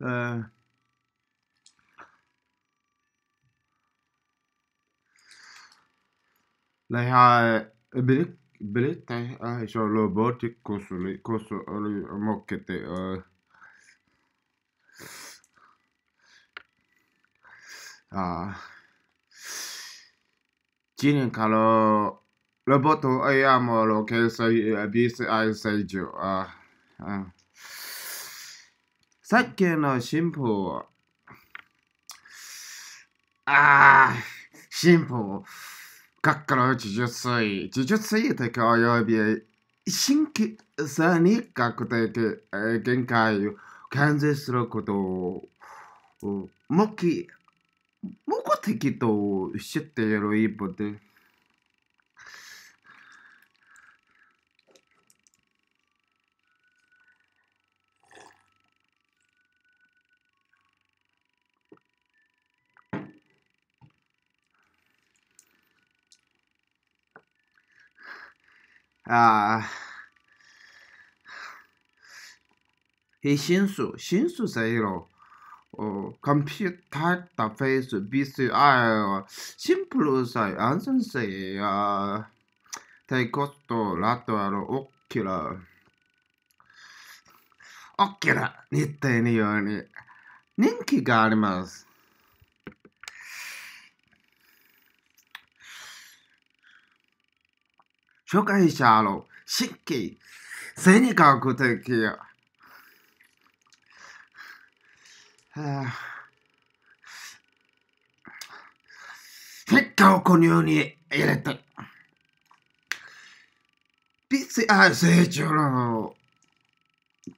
Uh, lei ha abilità a ciò robotic coso lei coso mocchette a Cine calo roboto ai amo lo che sai abis ai sai gio a uh, uh. さっきの新婦。ああ、新婦。学科の呪術水、呪術水的及び新規さに確定的、え限界を完全することを目的と知っている一歩です。ああ。え、新数新数ゼロ。お、コンピュータータフェイス、ビス、あシンプルさ、アンセンセイ、あテイコスト、ラトアル、オッキラ。オッキラ、似てるように、人気があります。社会者の漆器、性格的、結果を購入に入れて、PCI 成長の窒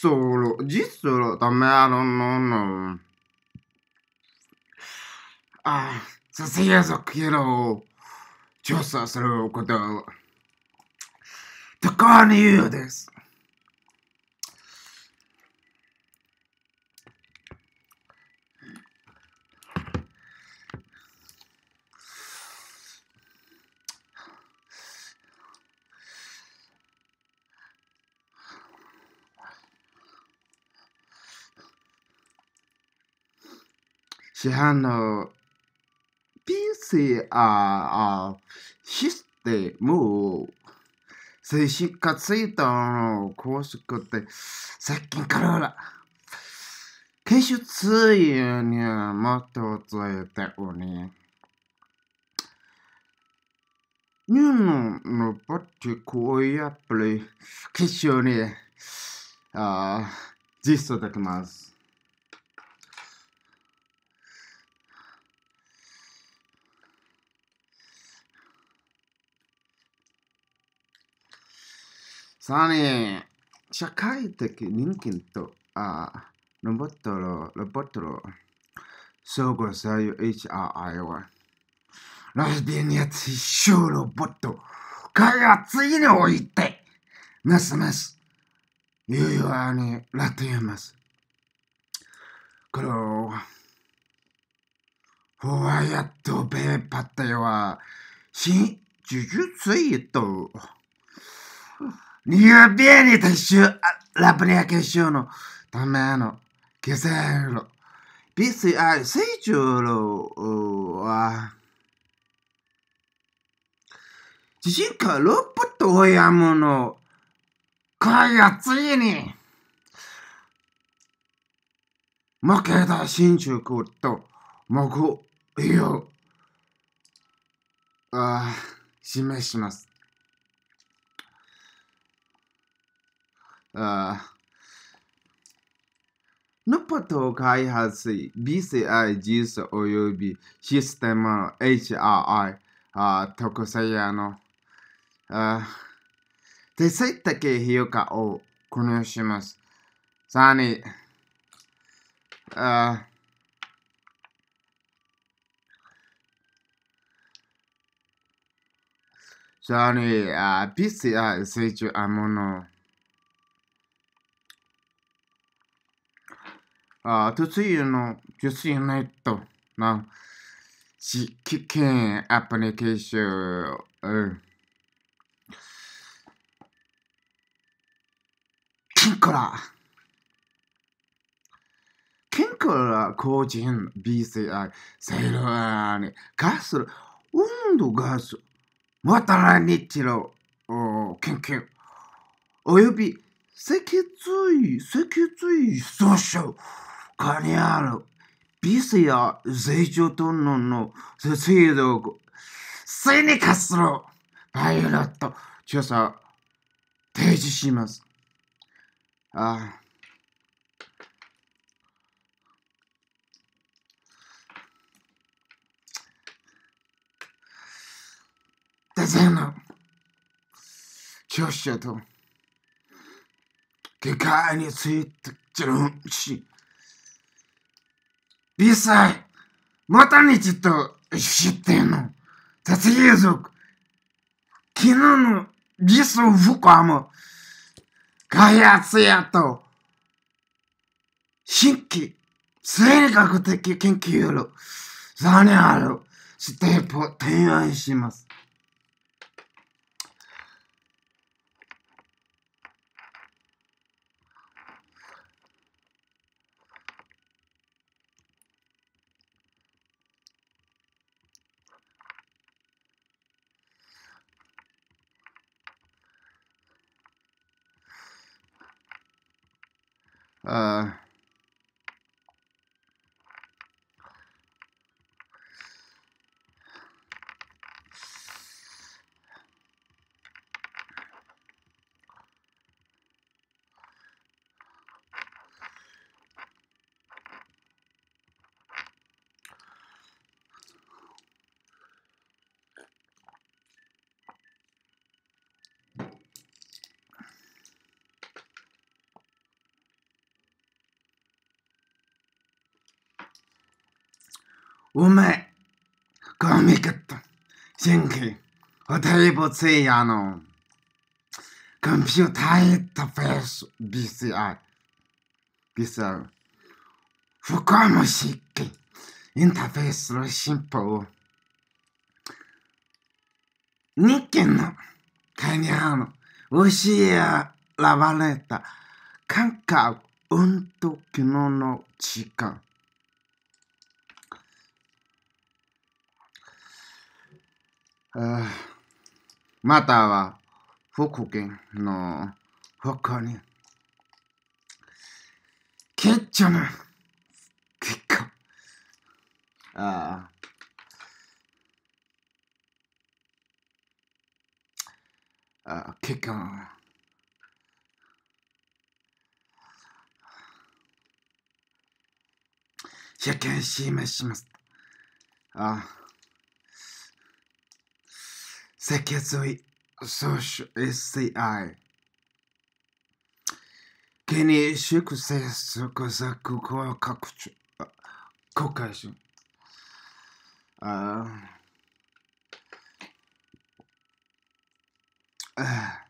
素の、実装のためあののの、あ、卒業作品を調査することを、高荷優です。市販の PCR システムを精神科ツイートの公式って最近からほら、研修通輸にはもっとついており、ニューののパティこうやっぱり、決勝に、ああ、実装できます。さらに、社会的人間とあロボットロ、ロボットの相互作用 HRI は、ラスビアにやつ一生ロボット、開発におい言って、ますます、有うにラテています。これを、ホワイトベーパッタイは、新呪術ート、ニューベニータシュー、ラプリア決勝のための、ゲセロ、ビスイアイ、スイチュロは、地震かロープと親もの、かいやついに、負けた新宿と、もぐ、いあ、示します。のこと開発 BCI 技術およびシステム HRI 特性やの手際的評価を購入します。さらに、さらに、PCI 成長あもの啊，都是有那，就是有那多，那，是去看 application，嗯，看过了，看过了，靠近 B C I，塞罗啊，你，卡斯，温度ガス。莫达拉尼提罗，哦，看看，哦哟比，塞克注意，塞克注意，缩小。カニアル、ビスや o b i s i ンの e j o t u n o n 道具、スニカスのパイロット調査提示します。ああ。大勢の教師者と下界についてジャンし微細、元またにちと知ってんの。達也族、昨日の実ス不可も、開発やと、新規、生理学的研究の、残念ある、ステップを提案します。Uh, dzięki. o d r e b o c e j a n o k o m p u t e r to f e r s t BCI. BCI. s z u k a m o s i k i Interfejs r o z s i m p o Nikken no kanya no ushia lavaleta kankau unto kino no chikan. または福建の他に、顕著な結果、ああ、結果、拝見しましああ。脊髄組織 SCI 気に粛清則作合拡張公開しああ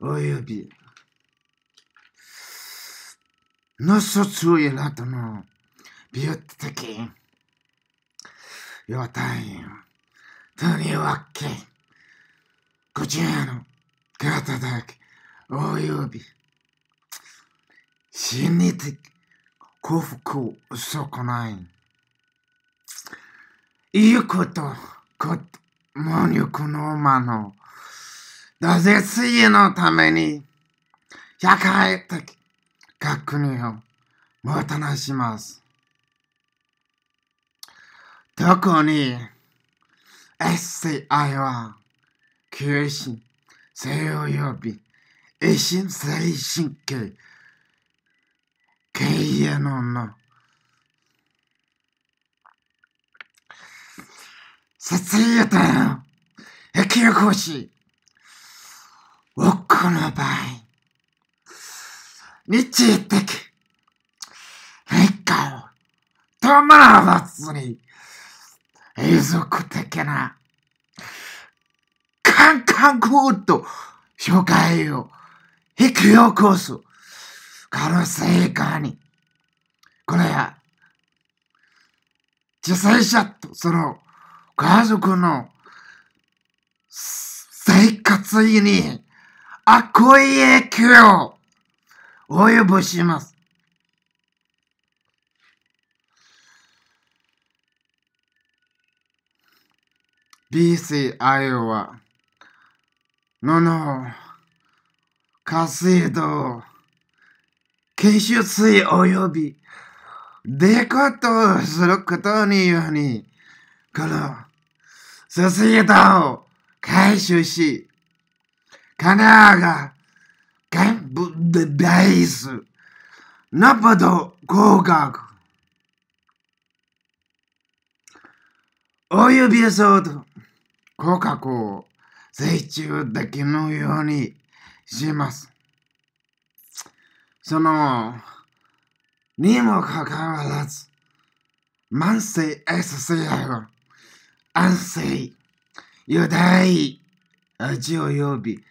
および、のそつ業なとの、ビュッてき、よたんよ、とにわけ、こちらの、かただけ。および、死にて、幸福を損ない。いいこと、こ、もにくのまの、なぜ水泳のために社会的学命をもたらします。特に SCI は休止、性及び一心精神系経営のの節約だよ引き起こし僕の場合、日的変化を伴わずに、永続的な感覚と障害を引き起こす可能性がに、これは、自生者とその家族の生活に悪い影響を及ぼします。BCI は、のの、稼水道吸収水及び、でことすることにより、この、ソシエを回収し、Canaga, campo de base, およびそうと、口格を成虫だけのようにします。その、にもかかわらず、慢性 SCR、安静、油大、味を呼び、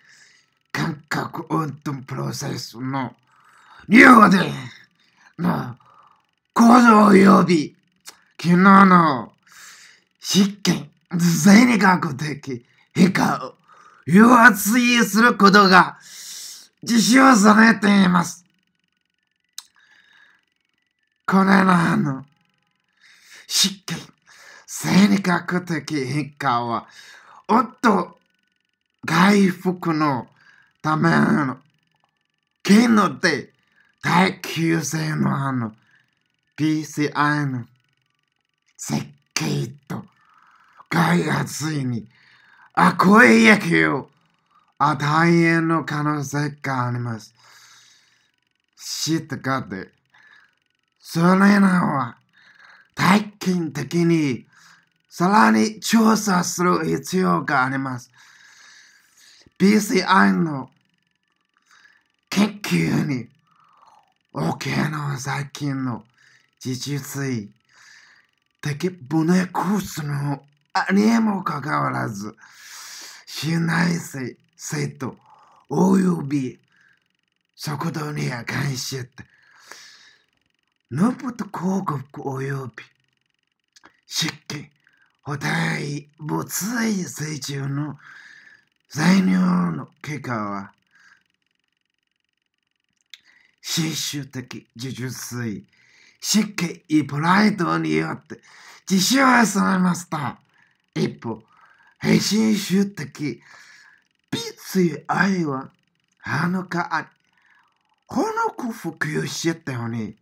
感覚運動プロセスの理由で、の、行動及び、昨日の、失権。全理学的、変化を、誘発することが、実証されています。これらの、失権。生理学的変化は、おっと。外服の、ための、金の手。耐久性のあの、PCI の設計と外圧に悪影響を大変の可能性があります。したかって、それらは大金的にさらに調査する必要があります。PCI の結球に、オケの最近の自治水、敵胸コースのありえもかかわらず、し内いせ、と、および、食堂にやかして、ノブと広告および、湿気、補体、没水水中の、材料の結果は、新州的呪術水、湿気イブライトによって自習をされました。一歩、非新州的必須愛は、あのかあ、り、このく服用してたよに、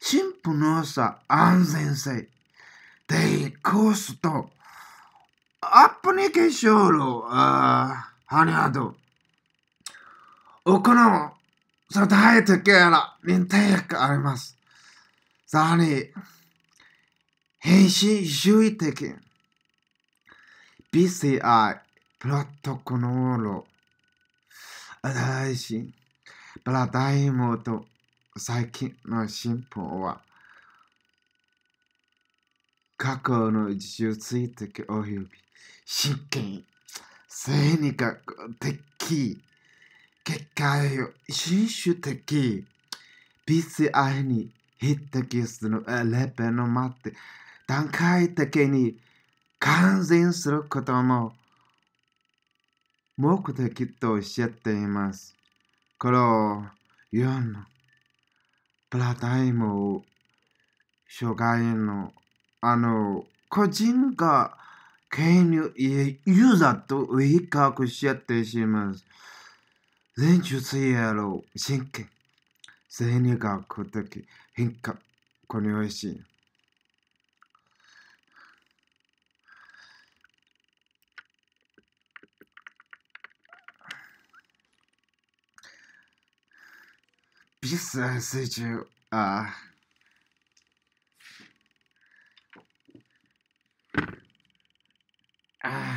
神父の良さ、安全性、で、コースと、アプリケーションを、ああ、はにゃど、行う。ただ、ح ي ا ت ك لانتهاك أرمس ث ا 周囲的 BCI プロトコル新大いプラダイーと最近の進歩は過去のてき、的よび真剣生理学的結界新種的 PCI にヒットキスのレベルの待って段階的に完全することも目的とおっしゃっています。この世4のプラタイムを障害のあの個人が権利ユーザーと比較し合ってしまます。人就是一路辛苦，谁你搞苦的去，辛苦苦你会死。比死还是就啊！啊！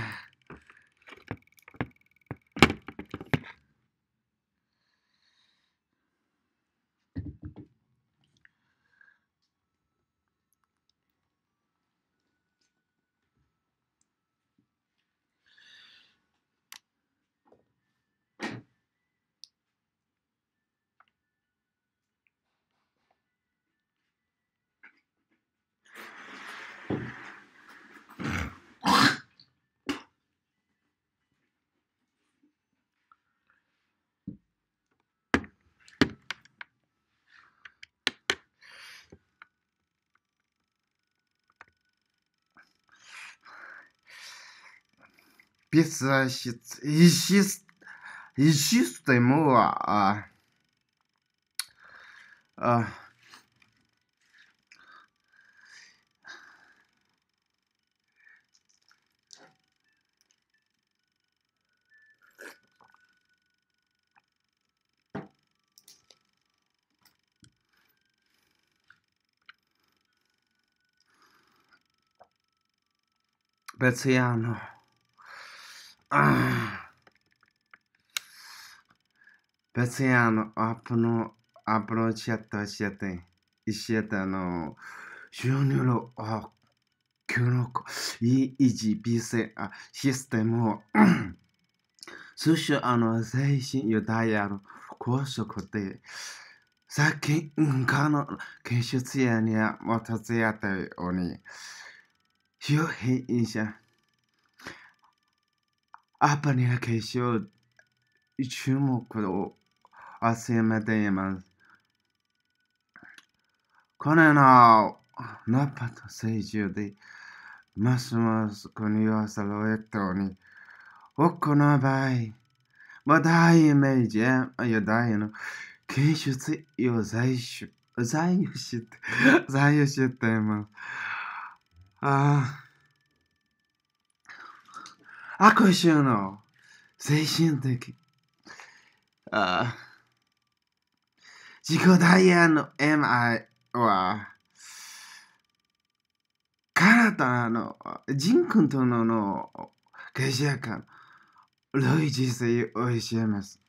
песочит из, чист... из чистой а, а... а... Beziano. 別にあの、アップのアプローチやったしやったんしやったあの、収入の、あ、協力、いい、維持、あ、システムを、そしてあの、精神ユダヤの高速で、最近、他の研修やには、もたつやったように、非平因者、アプリの継承、注目を集めています。これのナパと成長で、ますます国を揃えたに、多の場合、話題イメージや大の検出を在所、在所して、在所しています。ああ。握手の精神的。あ自己ダイヤの MI は、体の人君とのの芸者間、類似性を教えます。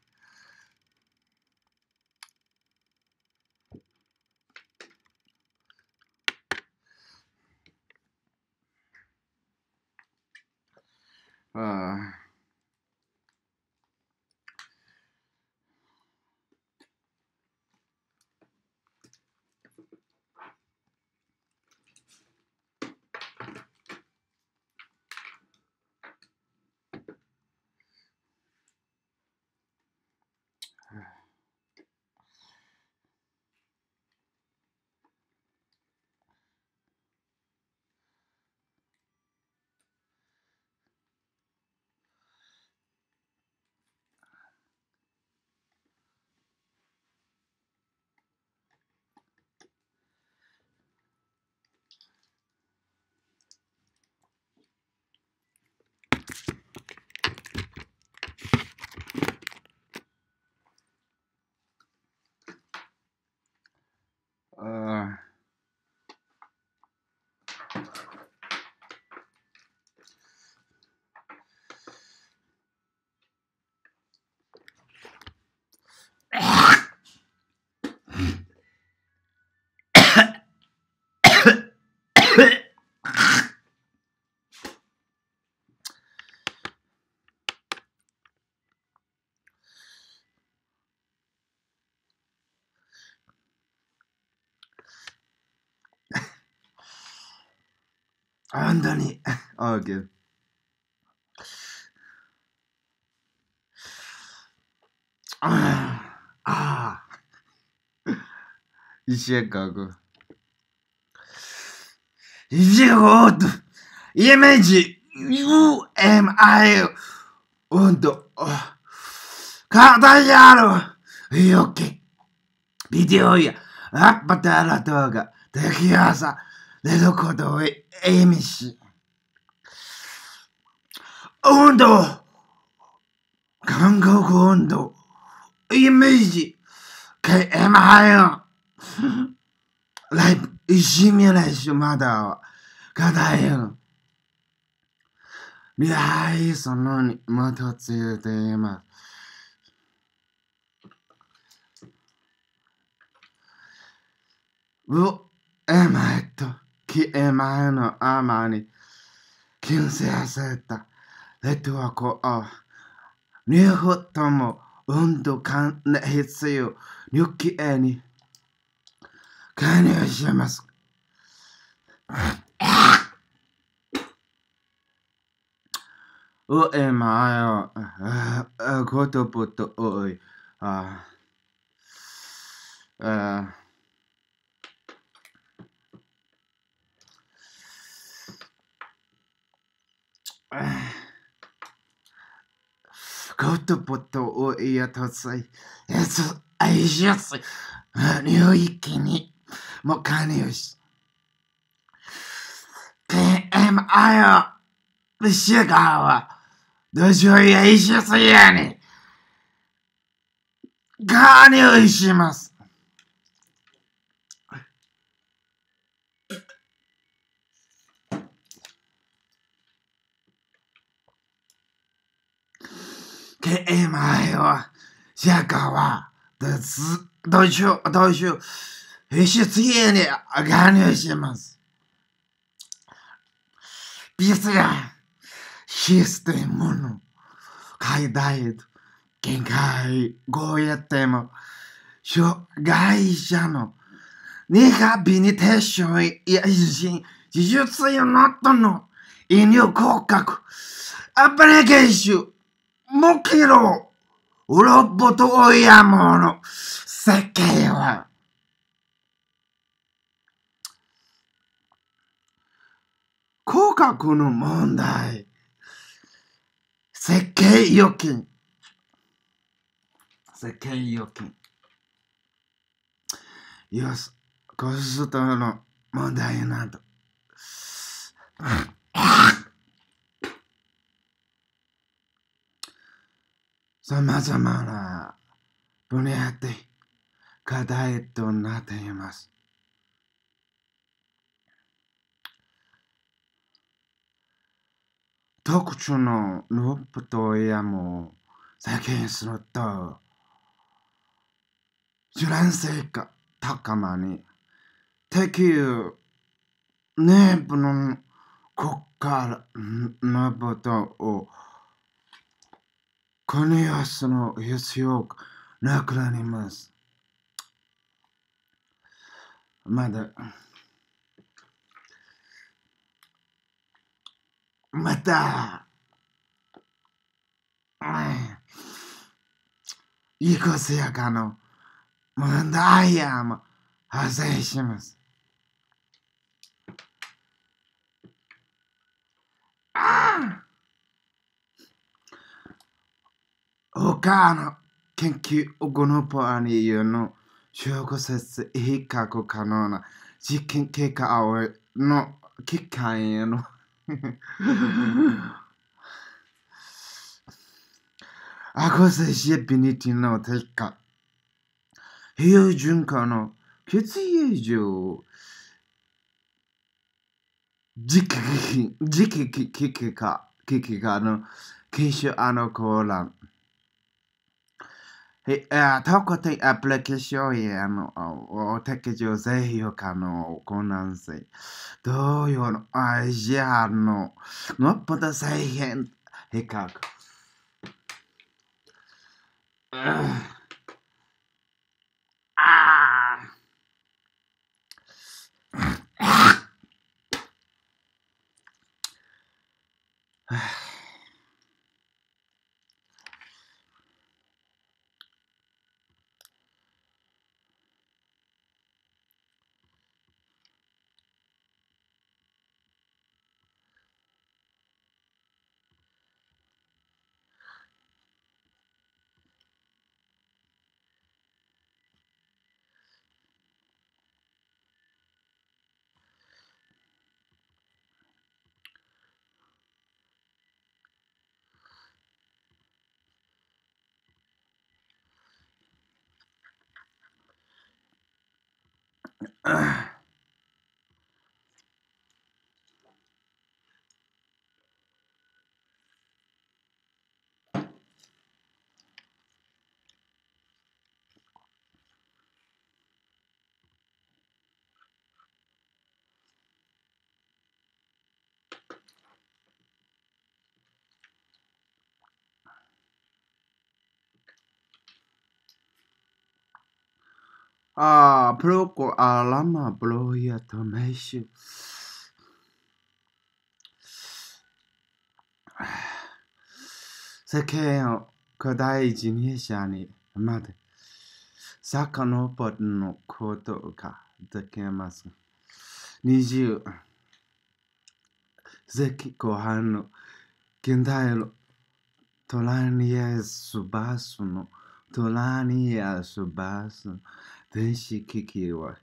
Uh, なんだに。あ、オッケー。ああ。이시의가구이제곧이미지 UMI 운도가다야로이렇게비디오에아빠따라도가대기하사寝床の意味し、温度、韓国温度、イメージ、KM はよ、ライブ、レーション、まだ、課題よ。未来そのに、もとついています。うお、え、まえっと。que emanano amani, quien se acepta de tu aco o. Nuevo tomo, unto can hitseo, nuki eni. Can you shamas? O emayo, goto puto oi. Ah. Uh, ことぼとをやとさい、やつ、あいしやすい、領域にも加入し、KMI を、しがは、どうしようやいしやすいやに、加入します。け前は、社会は、どつ、どうしよう、どうしよう、必へに加入します。ですが、システムの解体と限界こうやっても、障害者のリハビリテーションや自術用のとの医療広角アプリケーションもきろうろぼとおやもの世界は広角の問題設計預金設計預金よし、コストの問題など。さまざまな分野で課題となっています。特徴のループとエアも再現すると、受難性が高まり、敵内部の国家のことを金安の必要なくなります。まだ、また、いくつやかの問題やも発生します。ああガーの研究をこのポアニーの小学説比較可能な実験結果をの機会へのアコセシエビニティの低下標準化の血液上時期、キキキキキキカ、かキ研修あの、コーラン。えあとこアプリケーションへあのおたけぜひよかのこなんせ。どうよのあじゃあののっぽた再現へかく。ああ。a pouco a lama broia também. Sequer 巨大自転車にまで遡るのことができます。20世紀後半の現代のトラニエスバスのトラニエスバス電子機器は、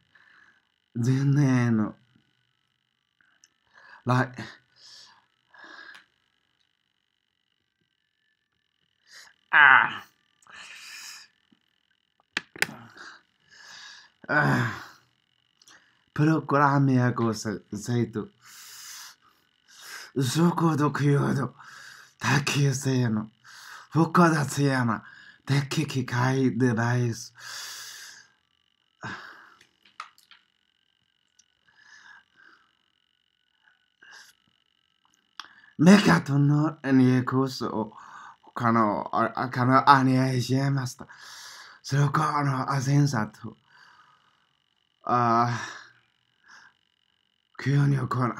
全然の、来、ああプログラミアゴサイト、速度強度、多球性の、ヤ雑やな、キ機イデバイス、メカトのにコースノアカノアニエしまマスタスロカノアセンサと、あ、ニョコう。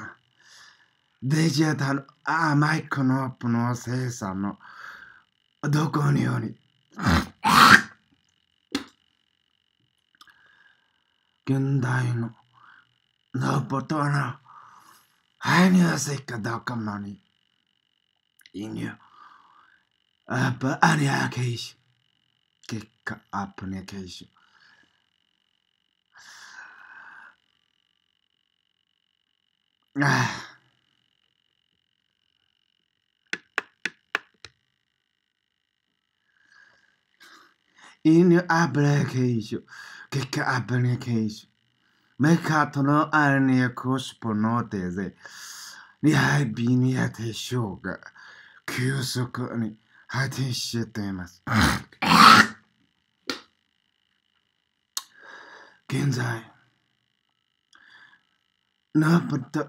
デジタル、アマイクノアップの生産の、どこにより。現代の、ノボットナハイニューセッカドカマニ。一年，啊不，一年结束，结果啊不，一年结束。一年啊不，一年结束，结果啊不，一年结束。每个月的啊不，可是不闹得这，你还比你得少个。急速に発展しています。現在、ラブと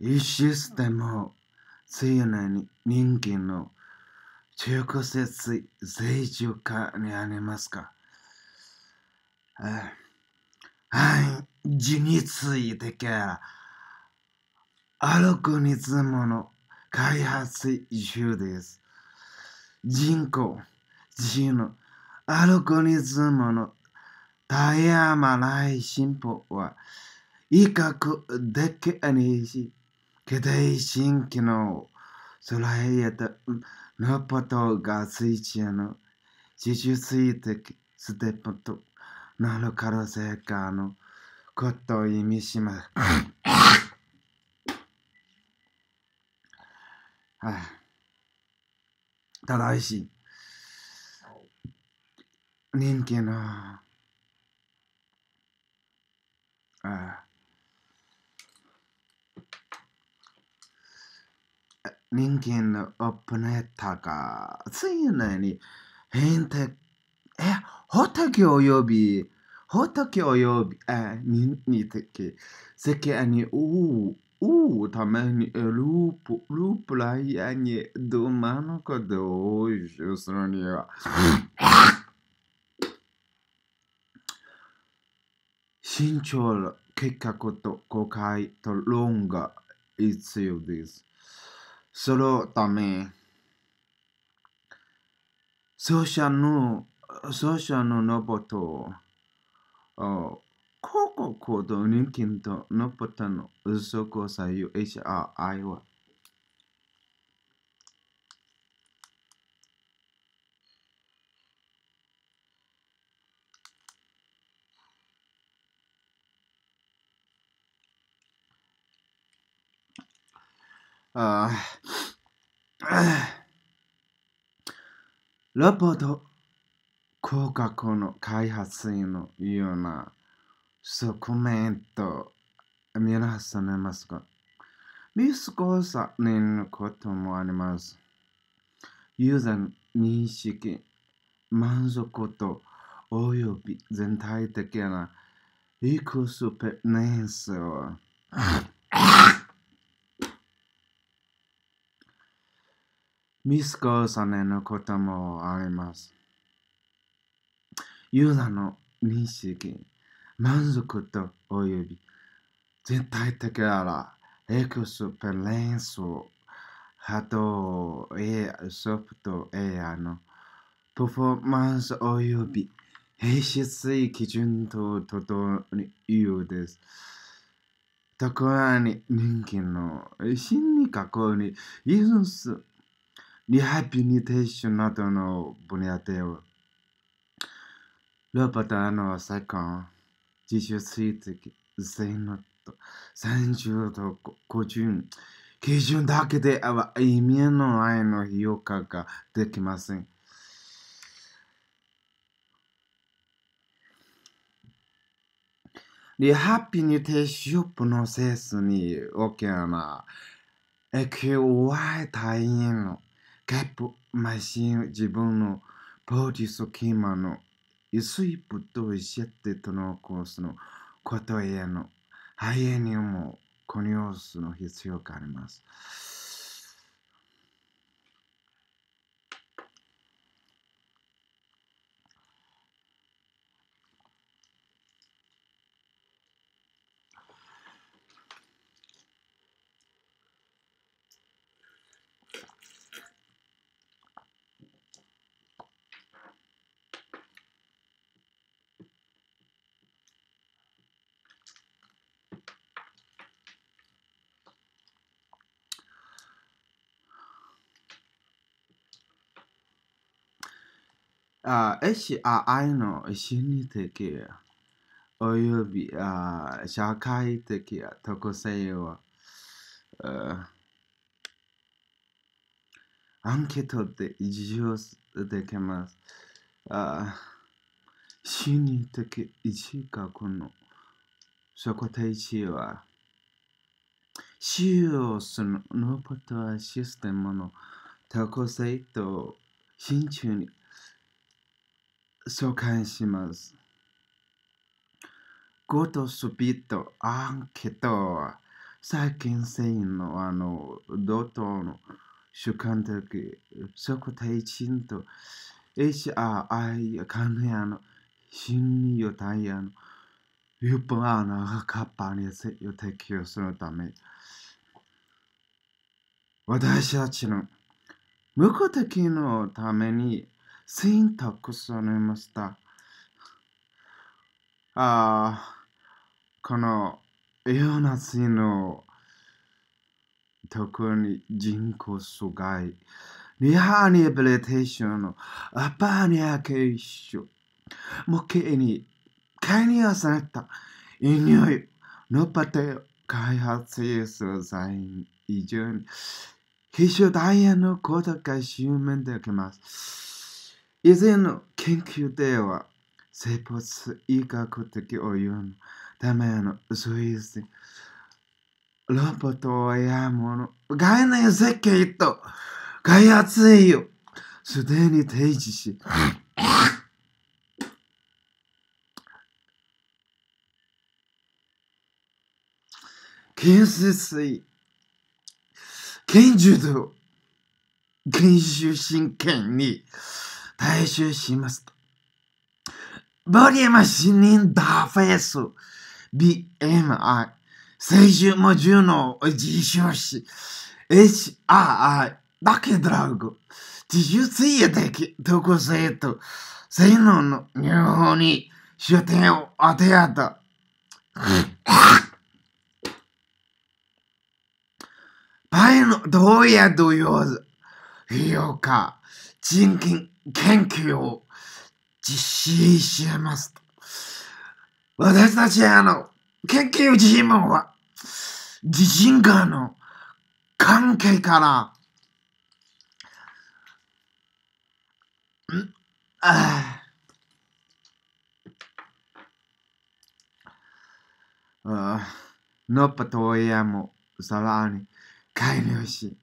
いシステムを強いな人間の中直節税常化にありますかはい、について立的アルコニズムの開発中です。人口、人のアルゴリズムの絶え間ない進歩は威嚇でけにし、巨大新機能を備えたロとッが水中の自主水的ステップとなる可能性があることを意味します。はい、ただし、人気な、あ人間のオープネッタが、ついに変態、え、仏および、仏および、あ、に、に的、世界に、お Uh, também é lupo, lupla, yanye, do mano hoje, eu sou 身長の結核と誤解と論が必要です。そのため、ソーシャルの、ソーシャルのロボットを、行動年金とのポターンの嘘交際を HRI はああロボット広角の開発員のようなそうコメント e n t o mi rassane 見過ごされることもあります。ユーザー認識、満足度、および全体的なリクスペネンスを見過ごされることもあります。ユーザーの認識、満足と及び、全体的なエクスペレンス波動アソフトエアのパフォーマンス及び平質基準と整うです。ところに人気の心理学に依存するリハビリテーションなどの分野ではロボットの世界20水滴、ゼ全ッと三十度五十、基準だけでは意味のいの評価ができません。リハッピーニューテーショップのセスにオケな、エキュワイ隊員の、ケップ、マシン、自分の、ポーティスキーマの、イスイぶトイシェてトのコースのことへのハイにも。こムをうニの必要があります。HRI の心理的および社会的特性をアンケートで実証できます。心理的一角の測定値は使用するノーパトはシステムの多個性と慎重に紹介します。ごとピびとアンケート、最近繊維のあの、同等の主観的、そこ体賃と、HRI 関連の新予定やの、日本アのカッパについて提供するため、私たちの無個的のために選択されました。ああ、このようなシー特に人口阻害、リハニビレテーションのアパニアケーション、模型に介入された匂いのパテを開発する際以上に、非勝ダイヤのことが襲名できます。以前の研究では、生物医学的応用のためのいう。ロボットやもの、概念設計と開発医をすでに提示し、建設医、建術、研修真剣に、回収しますと。Podemos dar f e s s BMI 先週も10の自称し HRI だけドラッグ自主追加的特性と性能の入法に焦点を当て合ったパイの同や同様費用か賃金研究を実施します。私たちあの研究チームは地震間の関係から、んああノッパとイヤもさらに改良し、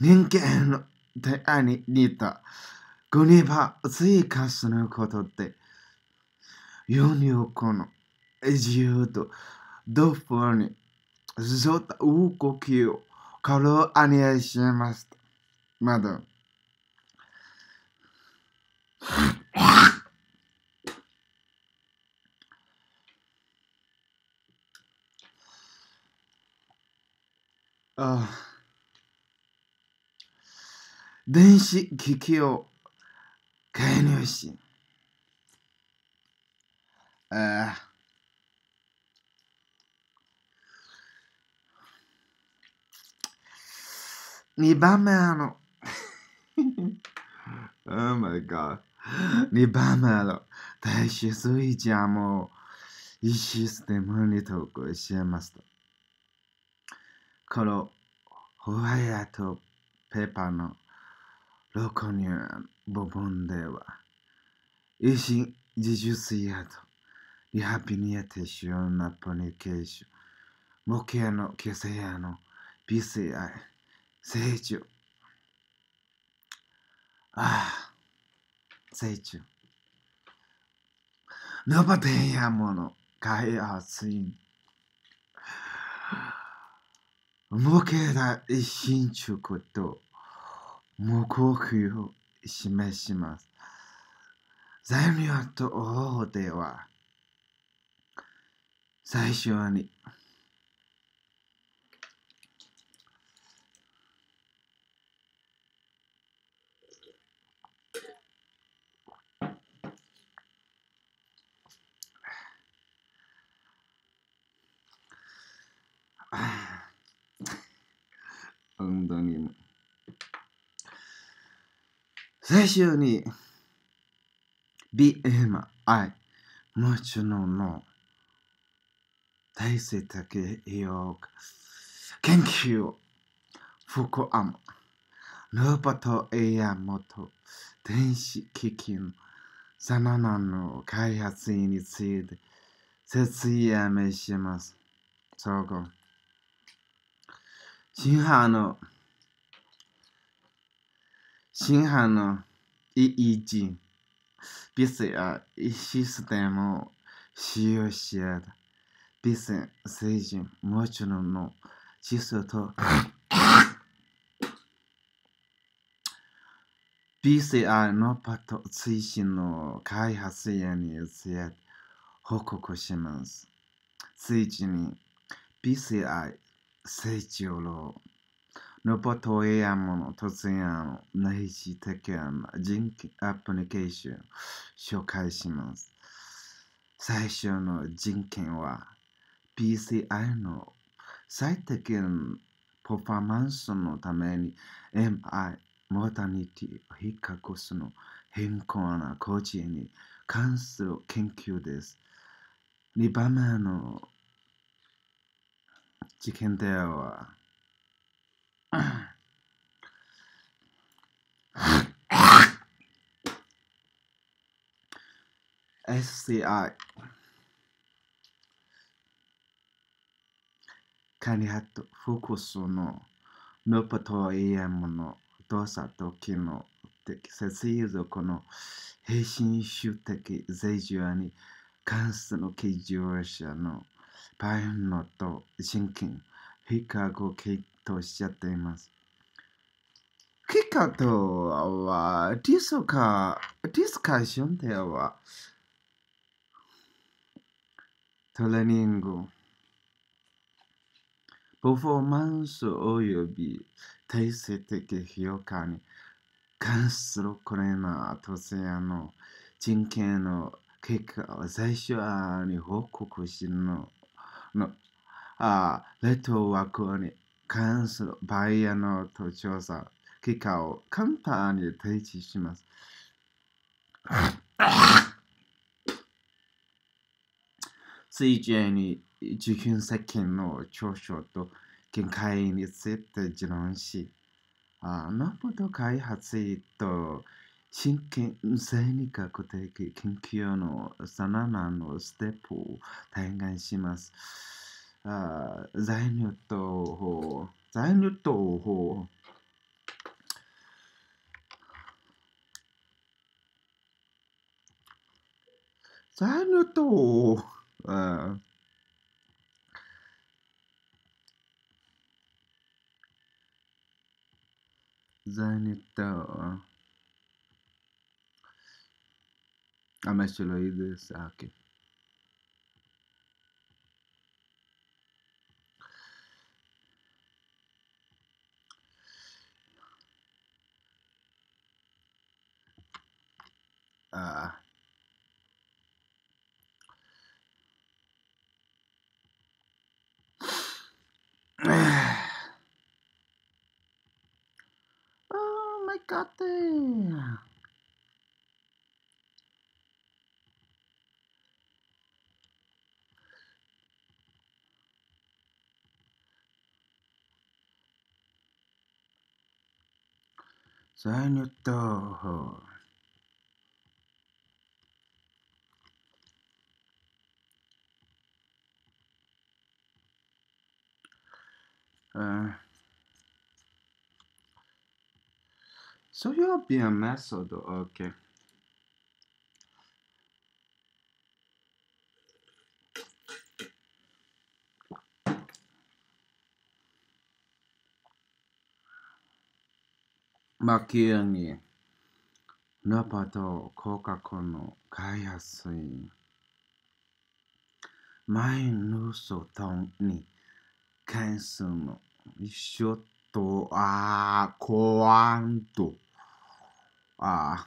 人間の手に似たグニバ追加することで、ユニオコの自由とドフォに沿った動きを軽ニにしました。まだ。ああ電子機器を飼い主。ああ。二番目あの。oh my god. 二番目あの。大使スイちゃんも、いシステムに投稿しますと。この、ホワイトペーパーの、ロコニュー。部分では、維新、自術やと、リハビリやテシオナポニケーション、模型の形成やの、微生や、成長。ああ、成長。ノバテンやもの、開発員。模型だ、一心中こと、無呼吸。示します。財務と王法廷は、最初に、運動にも最終に BMI もちろんの大勢だけよ養研究福安ルーパトエアモと電子機器のサナナの開発について説明します。そう合。新派の新華のいい人、別やシステムを使用しやだ。ビ別水準、もちろんの地層と、BCR のパト推進の開発やについて報告します。ついに BCI 成長の n o p o t o の、a m a Totsuyama ナイ人権アプリケーション紹介します。最初の人権は PCI の最適なパフォーマンスのために MI モダニティを比較すの変更な個人に関する研究です。2番目の事件では SCI カ理ハットフォークスのノパトイエムの動作と機能的節油属の平身主的税重に関数の基準者のパインのと心筋非化後経とおっしゃっています。結果とは、ディスカ、ディスカッションでは、トレーニング、パフォーマンスおよび体制的評価に関するこれの当然の人権の結果を最初に報告しの、のあレッドワークに関するバイヤーのと調査、結果を簡単に提示します。水準に受験世紀の長所と見解について議論し、あノート開発と真剣生学的研究のさななのステップを提案します。 아, 자이뉴토호 자이뉴토호 자이뉴토 아 자이뉴토 amexiloides ah, okay. uh, oh my god there. За энэ Uh, so you'll be a method, okay. Makiani, Napato, Coca-Cola, Kaya Swing. 前の嘘とに験するの。一緒と、ああ、こわんと。ああ。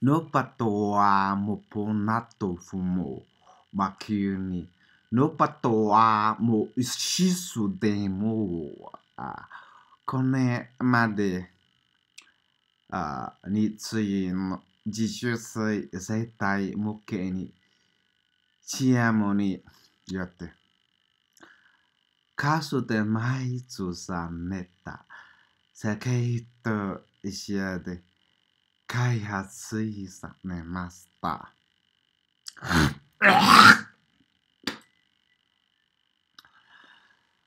ノパとはもうポナトふも、まきゅうに。ノパとはもう一緒でも、ああ。これまで、あについの自主性、生態模型に、チアもによって、caso de Maizuzaneta, Sekeito Ishia de 開発されました。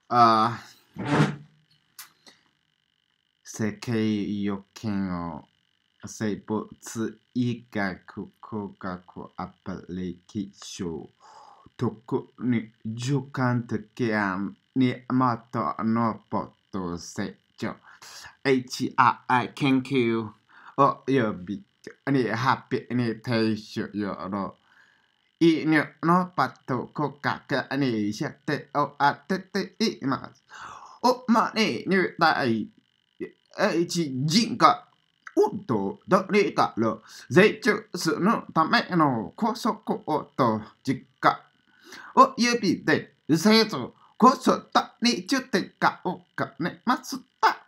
あ世界予見を生物医学工学アプリケーション特に助監的案に源のポト成長 HRI 研究を呼びにハッピーに提出よろ犬のパット骨格に射程を当てています。おまねに入隊一人格おっと誰から成長するための拘束をと実家を指で製造こそたに1ゅてがおかねました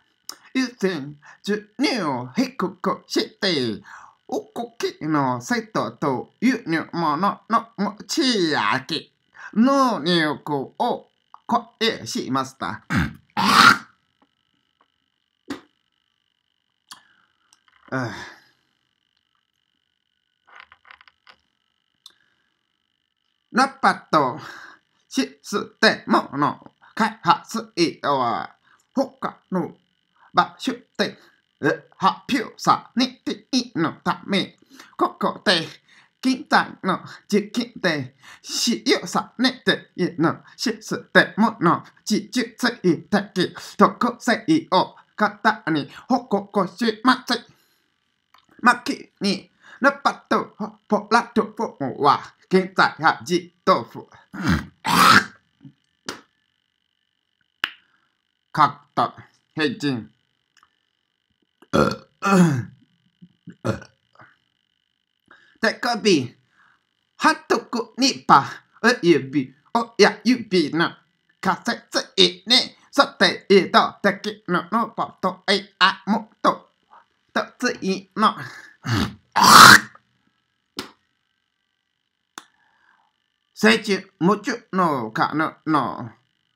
じゅにゅう低くしておこきのセとというものの持ち上げのう庫を超えしました。ラッパとシステムの開発費は他の場所で発表されているため、ここで現在の時期で使用されているシステムの事実的特性を方に報告します。巻きにนปัตโตโพลัตโตโงวะาเก่งใจัะจิตโตฟุขักตัะเฮจิงแต่ก็บีฮัตโตกุนิปะเออยบีโอยายูบีนะคาเซซเอเนสเตเอโตตะกิโนโนปะโตเออะมุโตตะซีโนせちもちのかのの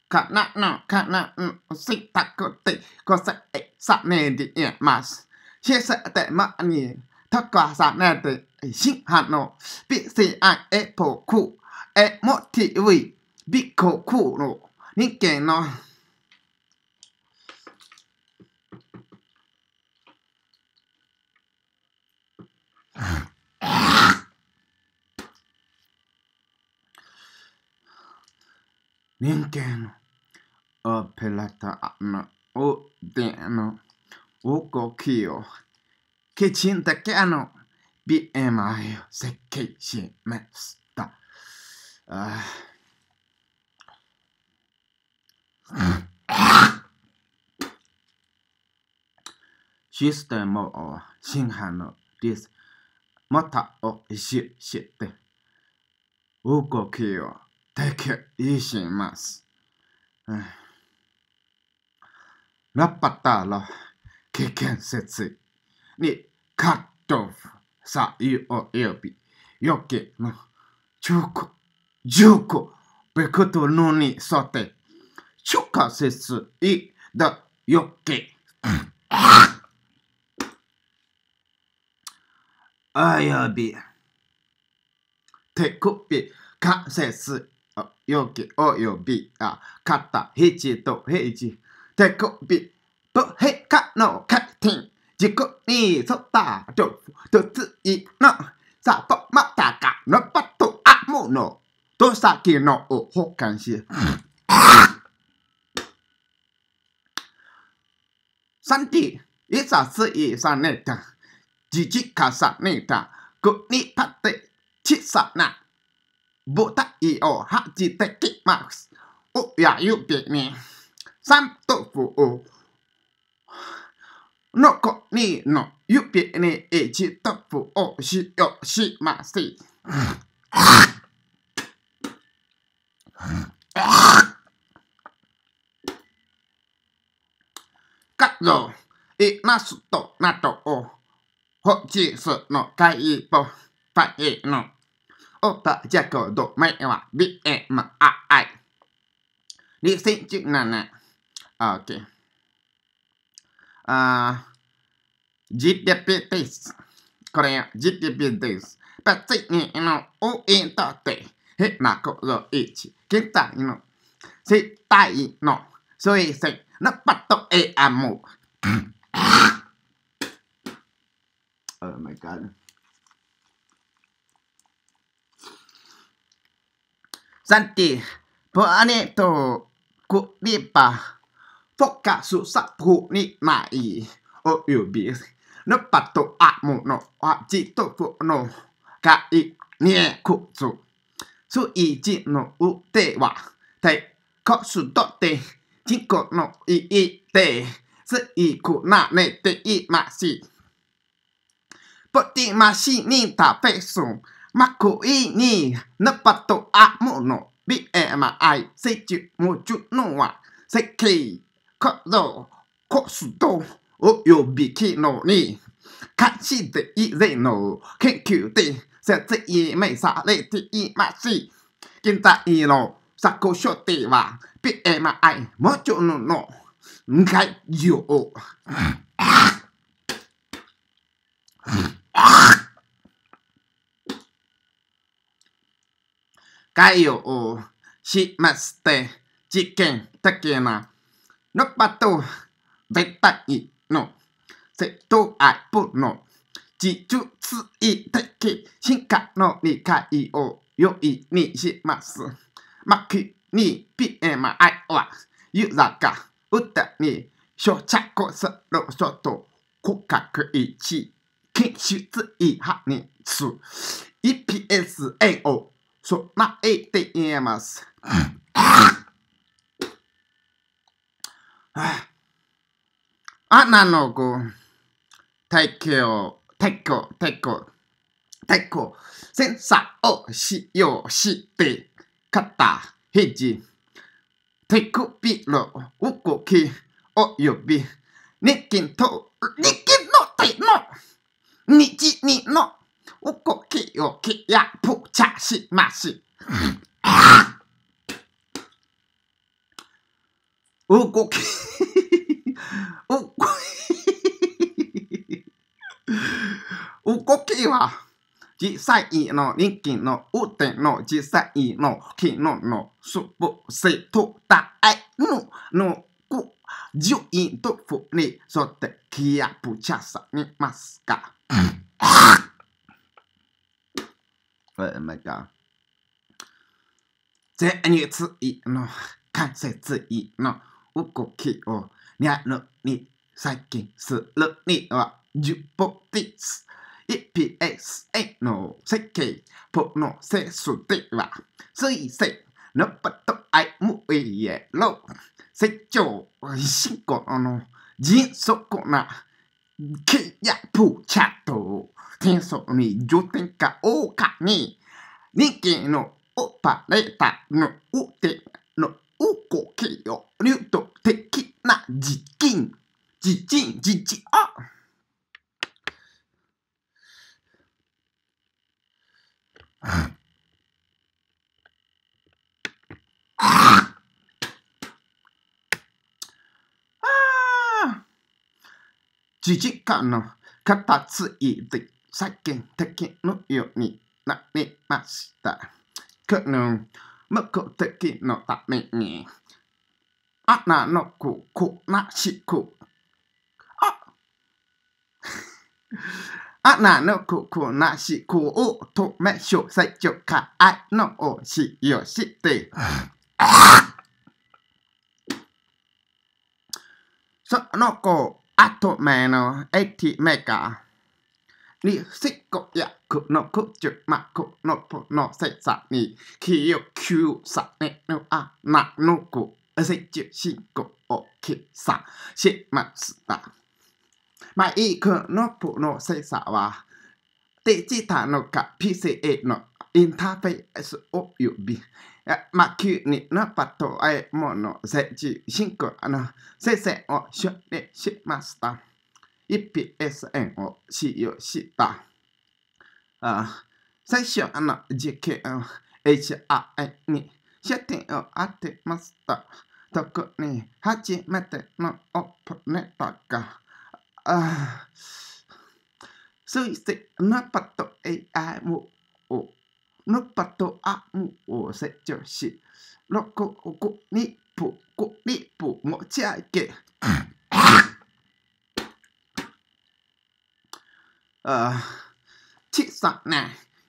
かなのかなのしったくてこせえさねでいます。しせてまにたかさねでしはのびせあえぽくえもちういびこくの人間の人間のオペラタのおでの動きをきちんだけあの BMI を設計しました。システムを進化のリスまたを意識して、動きをきいします。ラッパターの危険説にカットオフさいを呼び、余計の熟、熟、ベクトルに沿って、直説いだ余計。よび手首関節容器よびあ肩じと肘手首不へかのん転軸に沿ったととついのさポまたかのパトアモのと先のを保管し三 D 一三四三二三じじかさねた、くにぱって、ちさな、舞台をはじてきます。おやゆびに、んとふを、のこにのゆ指にちとふをしよしまし。かぞ、いますとなとを、hộ chỉ sự nó cái ý bộ phải độ mẹ mà bị ẹ mà ạ ai đi xin chữ à GDP this có lẽ GDP this bà chị nghe nó ô tệ hết mà cổ rồi ý chỉ nó sẽ tại nó rồi sẽ nó bắt tóc ê à mù Oh my god. Santi, planeto của đi bà Phóc cả sự sắc phụ nị mà Ô yếu biết Nó bắt tổ ạ mù nọ Hoặc chỉ tổ phụ nọ Cả ý nhẹ cụ dụ Sự ý chỉ nọ ụ tệ hòa Thầy có sự tốt tệ Chính cổ nó ý ý tệ Sự ý cụ nạ nệ tệ ý mà xịt ボティマシニータペェイスン。マコイニー、ナパトアモノ、ビエマアイ、セチモチュノワ、セキ、コゾ、コストおよびキノニ。カチデイゼノ、研究で、設置メサレティマシ。現在の作書では、ビエマアイ、モチュノノ、ガイジオ。会をしまして、事件的な、のばと、絶対の、セトアイプの、自術的進化の理解をよいにします。まきに PMI は、ユーザーが歌にゃ着すること骨格一致、禁止違反につ、EPSA をそう、まえって言えます。アナログ。たいけよ、たいこ、たこ、たこ、センサーをしようして、かたへじ、てくびろ、うごき、および、にきんと、にきんのたいの、にじにの、動こきをきやぷちゃしまし。動き、動き、は、実際の人気のうての実際の機能のポべせとたいののく順位とふに沿ってきやぷちゃさにますか。まだ。前つ、い、の関節い、の動きをやるに近、するには10歩です。EPSA の設計、プロセスでは、水星のことい、むイエロ成長、進行の迅速な契約チャット。戦争に重点が多かに、人気のオパレーターの腕の動きを流動的な実験、実験、実験、あ自治官の形でさっき的のようになりました。この目的のために、あなのこ、こなしく、あ あなのこ、こなしくを止めしょ最初かあのおしよして、その子、あとめのエティメカにしこやくのくじゅまくのぽのせさにきよきゅうさねのあなのくせじゅしこおきさしましたまいいくのぽのせさはデジタルか PCA のインターフェースを呼び、まゅうにのパトアイモの設しん行のせせをゅねしました。1PSN を使用した。あ最初の事件、HRI に射点を当てました。特に初めてのオプネタが、あ水星のパッド AI を、のパッドアームを設置し、6個に歩、5に歩持ち上げ、あ小さな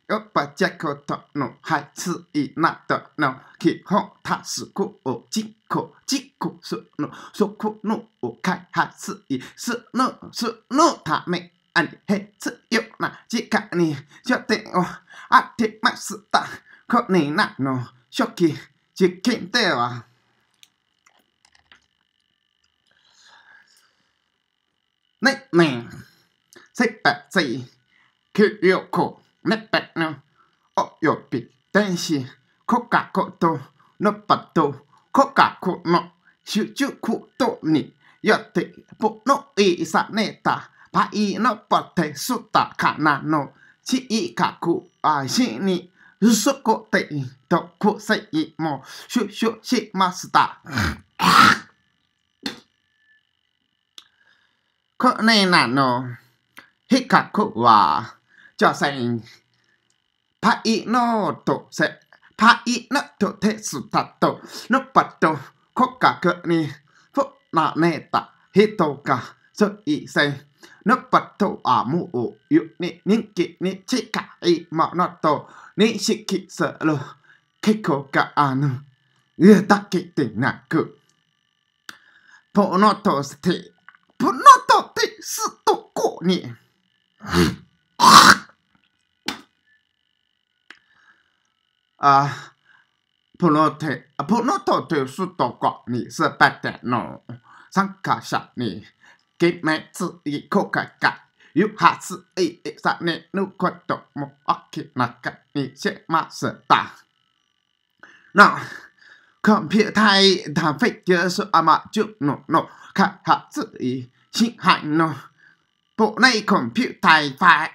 やっぱじゃことのはつい、などの基本タスクを実行実行するそこの開発すの、すのためあへ、つ、よ、な時間に焦点を当てましたこねな、の初期実験ではねねせっぱつい、きよこ、めっぱの、および、んし、コカコと、のッパと、コカコの、集中ことに、よって、ぼのいさねた、パイのぽてすたかなの、ちいかくあしに、そこて、とくせいも、しゅしゅしました。こねなの。比較は、女性、パイノとせ、パイノとテスタと、ノパと骨格に、フォナネタ、人が、そいせ、ノパとはもう、ゆに人気に近いものと認識するカ向がある。だけでなく、ポノスティ、ポノトテストコに、あ、プロテ、プロトテスとこにすべての参加者に決めつい公開が誘発いされることも明らかにしました。な、コンピュータイダフィギュアマチューの開発、部内コンピュータイファイ。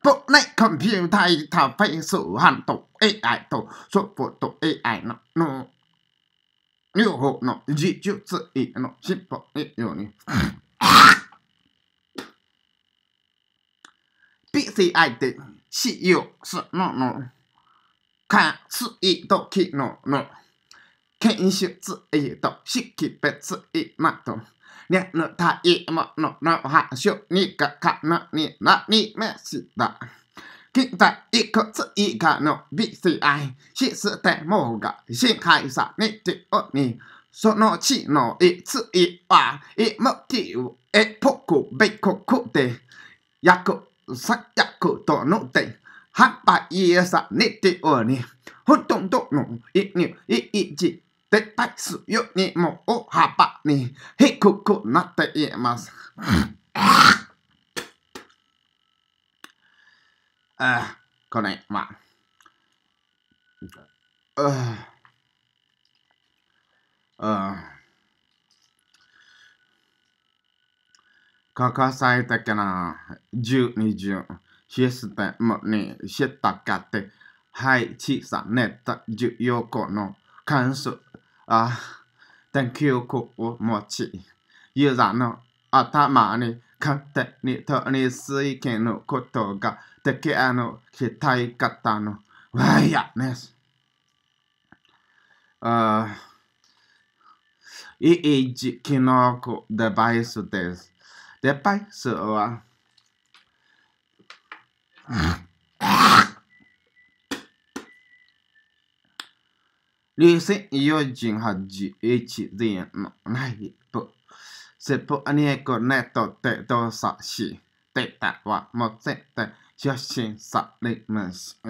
部内コンピュータイフェイス半と AI とソフト AI のの両方の技術員の進歩のように。PCI で使用するのの関水と機能の検出と識別などのねぬたいもののはしゅにかかなになにめした。近たいくついかの BCI システムが新開さにておに、そのちのいついは、いむきをえぽくべこくで、さやこ、とので、い、売さにておに、ほとんどのいにいいじでっぱいすよにもおはばに低くなっています。あ、これは。あ、かかさいたけな、十二十、シェスタもに、しェたかって、はい、小さ、ネタ、十四個の関数。あ電球を持ち、ユーザーの頭に勝手に取り付けのことができあの鍛え方のワイヤーです。あいい機能デバイスです。デバイスは、2048HZN の内部。セポアニエコネトテドサシ。データはもう絶対写真されます。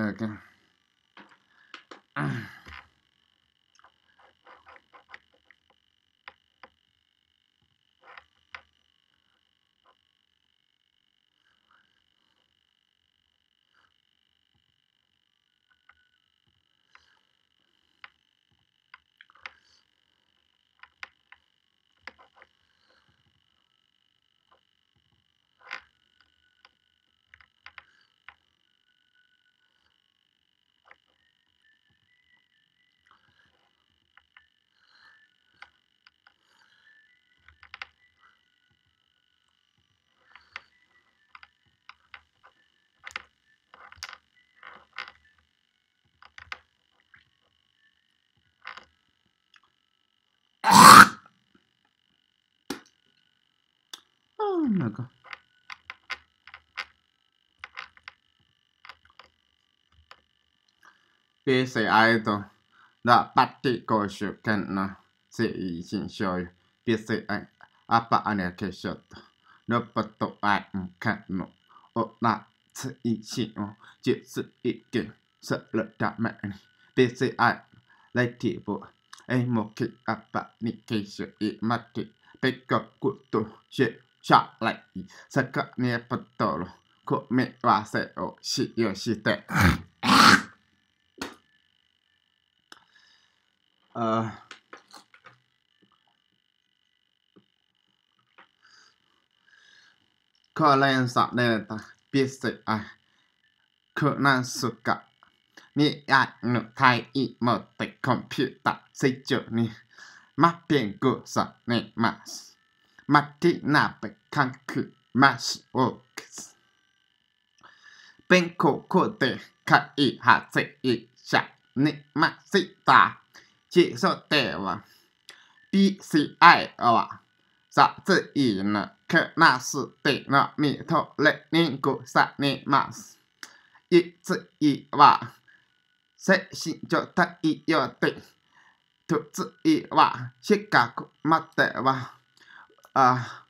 se aido la patiko shukena se i shin shoyu pi se ai apa ane ke shoto no pato ai mkano o na tsu i shin o jitsu ike sợ lợi đạo mẹ PCI lấy thị vụ ấy một kịch áp à bạc nị kỳ sự ý mặt thị bế cập cụ tù chuyện trả lại sẵn các nè bật tổ lộ của mẹ và sẽ ổ sĩ yếu sĩ tệ ก็เลยสับได้ตาพิเศษอ่ะคือนั่นสุกะนี่อาจหนูไทยอีมอติคอมพิวเตอร์สิจุนี่มาเปลี่ยนกูสับนี่มาสมาที่นับไปคังคือมาสโอ้สเป็นโคโคเตะค่ะอีหาเซอี้ะนี่มาสิตา技術では、BCI は、殺意のクラスでのみトレーニングされます。一ついは、精神状態より、突意は、資格までは、あ、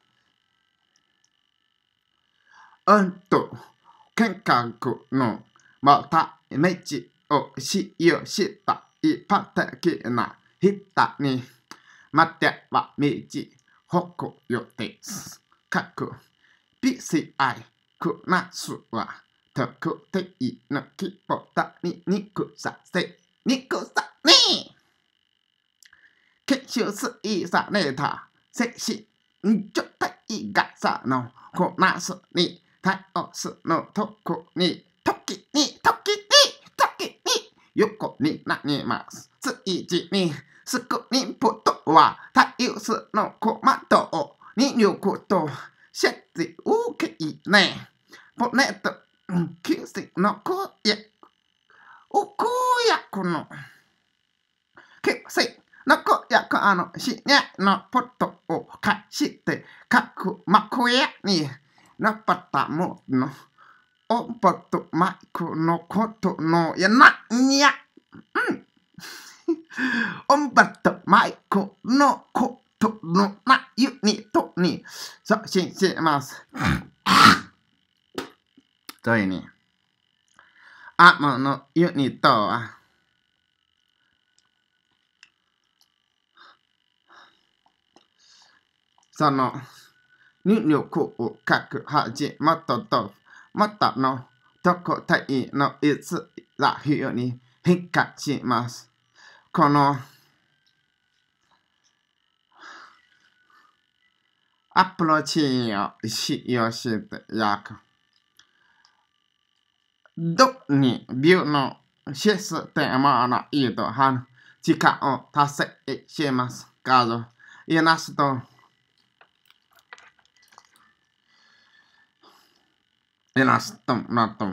うんと、感覚のまたイメージを使用した。一ぱ的な人たに、まては道じ、ほくよてす。かく、ぴしあい、くなは、特定の規模たに肉させ、肉さね結集すいされた、せし、んちょいがさの、こなすに、対応すのとこに、ときに、ときに、横になります。築地にスクリプトはタイスのコマンドを入力として受けいね。ポネット、ースの公約、お公約の、ースの公約あの、死ねのポットを貸して、各幕屋に、なかったもの。おぼとイクのことのやなんや。うん。オンバットマイクのことのなニットに促進します。というに。あものニットは。その入力を書く始まったと。またのたいの逸材に変化します。このアプローチを使用してやく。どにビューのシステムのいとは時間を達成します。かぞ、いなすと、El astım natım.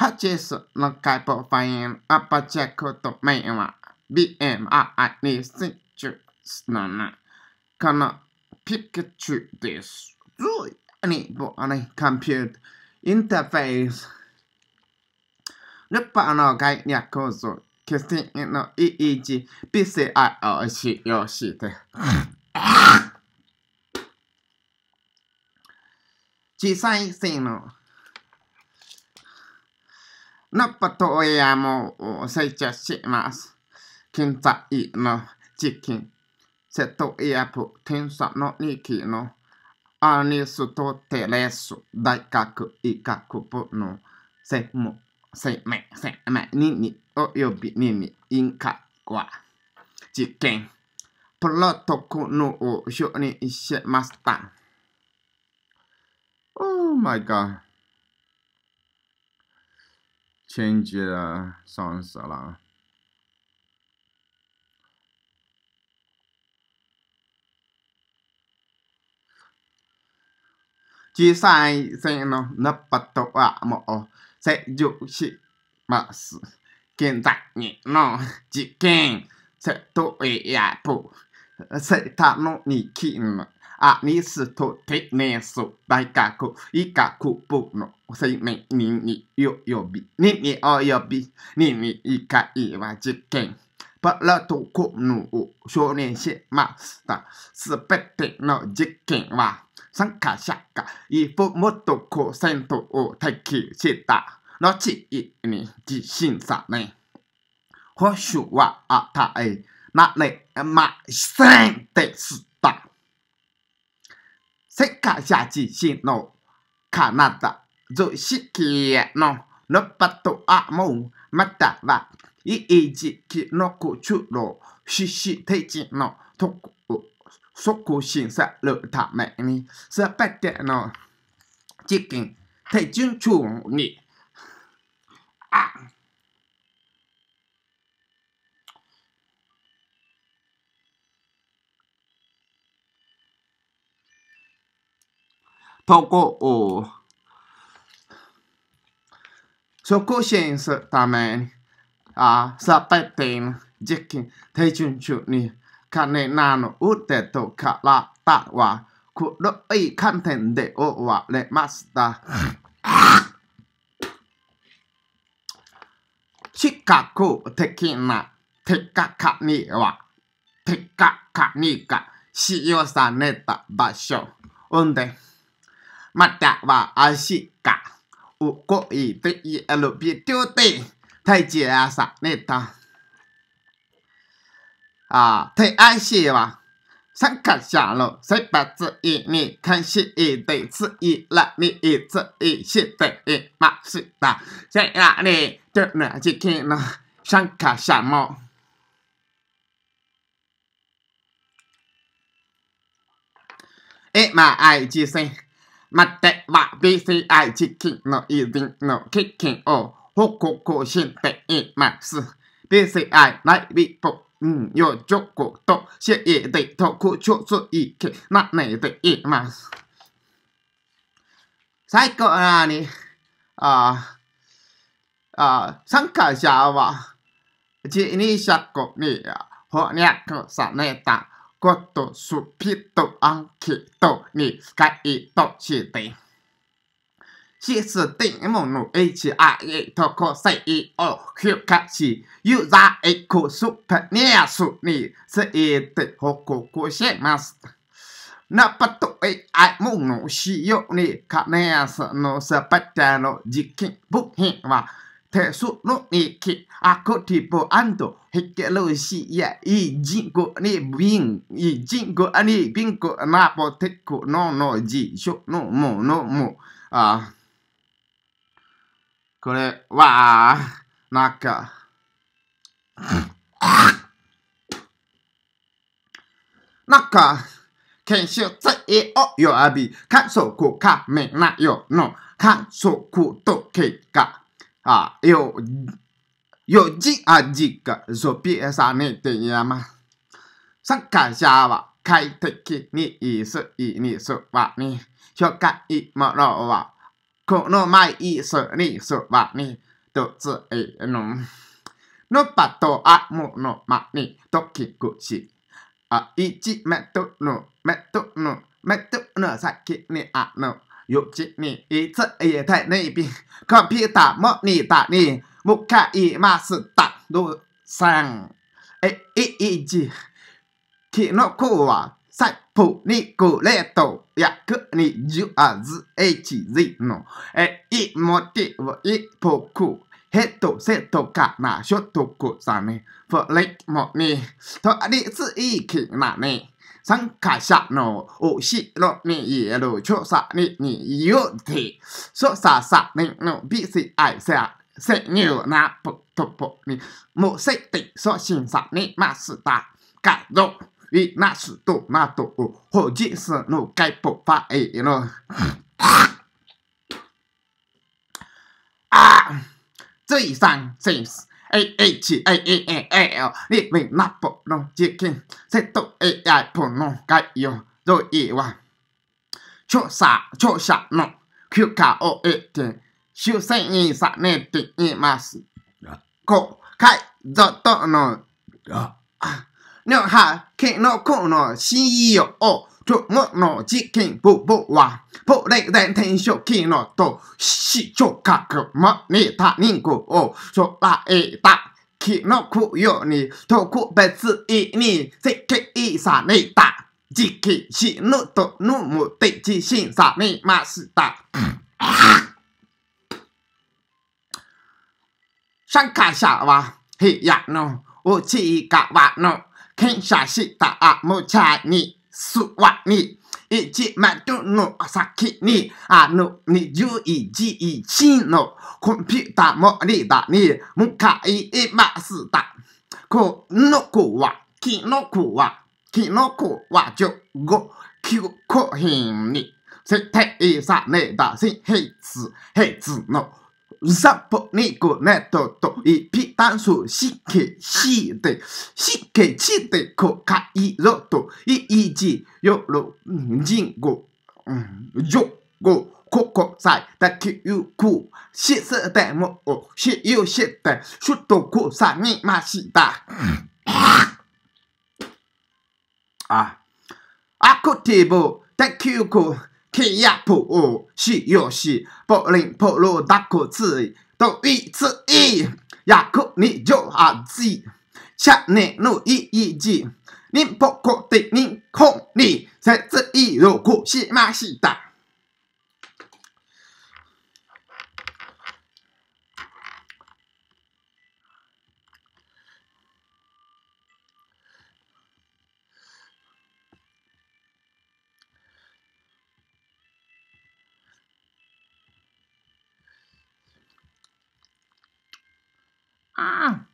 h a c h e s no kaipo fayin apacheco to mein wa. BMI this. Zoe, に進出なな。このピカチュウです。ずいにぼあね、コンピュータインターフェース。ルッパーの概念構造、決 n の EEG、PCI を使用し e 小さいせの。のことアも成長します。近在の時期、瀬戸やプ、天差の2期のアーニストテレス大学医学部の専門生命生命にによびにに委員会は実験プロトコルを承認しました。Oh my god. Change uh, sounds a lot. Chia sai sẽ nó nấp bắt tộc ạ mọ sẽ dụ chị mà kiện tạc nhẹ nó chỉ kèn sẽ tội ạ phụ sẽ thả nó nhị kịn mà アリストテネス大学医学部の生命にに及び、にに及び、人に以外は実験。プラトコヌを承認しました。すべての実験は参加者が一歩もっと高鮮度を提起した後に自信さね。保守は与えられませんでした。世界下起新のカナダ図式ののパトアモまたはイジキのコチュロシシテジのと即審査るためにすべての事件手順中にあ透過促進するために、あサペティン実験手順中に、金ーの腕と体は黒い観点で覆われました。近く的なテカカニは、テカカニが使用された場所。運転。mặt tạ và ai xị cả u cô ý tê ý alo lô bì tiêu tê thay chị à sạc nê ta à thầy ai xị và sẵn cả trả lộ sẽ bà tự ý nị khăn xị ý tê tự ý là nị ý tự ý xị tê ý mạ xị ta sẽ là nị tự nạ chị kê nó sẵn cả trả mộ Ê mà ai chia sẻ 待っては BCI チキンの偉人の基金を報告しています。BCI 内日本運用情報と支援で特徴水域まねています。最後に、ああ参加者は、自任者に翻訳されたごとすぴとあんきとにすかいとしてシステムの HIA と個性を付加し、ユーザーエクスペニアスについて報告します。ナパト AI もの使用に関すのすべての実験部品は、Tesu no iki aku tipu anto hike lo si ya i jingo ni bing i jingo ani bingo na po teku no no ji sho no mo no mo あこれわあなんかなんか研修生を呼び観測仮面なよの観測と結果 Ah, yo, yo jika jika zopie sane te yama. Saka shawa kai teki ni isu i ni su wa ni. Shoka i moro wa. Kono mai isu ni su wa ni. Totsu e no. No pato a mo no ma ni toki kushi. A ichi metu no metu no metu no saki ni a no 有吉米一次也太内比コンピューターモニターに向かいましたどさんえいいじキノコはサイプニクレート役にジュアズ HZ のえいモテを一服ヘッドセットかなショットクさねフレットもねとりついきなね参加者の後ろにいる著者にに言うて、著者さの BCI せ潜入なポトポに、もせて初心者にましたかど、いなすとなと、ほじすのかいぽぱいの。あ、つ AHIAAL リビナポの事件セット AI ポの概要同意は調査、調査の休暇を得て修正にされています。公開ぞとの、あ、派は、のこの CEO 今日の事件簿は、ポこデン転職機能と視聴覚もネタ人ンを捉えた。気の供養に特別意に設計された。時期死ぬとのむて自信されました。参加者は部屋の内側の検査したあ無茶にすわに、一窓の先に、あの二十一日のコンピュータモリダに向かいました。この子は、キノコは、キノコは十五、九個品に、設定さねだし、ヘイツ、ヘイツのサポニコネトとイピタンスシケシでシケチでコカイロとイイジヨロジンゴジョゴここさいだきゅうくしすでもおしゆしてしゅとこさみまし あ、アクティブ、だきゅう天涯普无是有是，不能不如大口吃，都一吃一，呀口你就阿子，吃你努一一记，你不可对你空你，才这一如果是马戏团。Ah.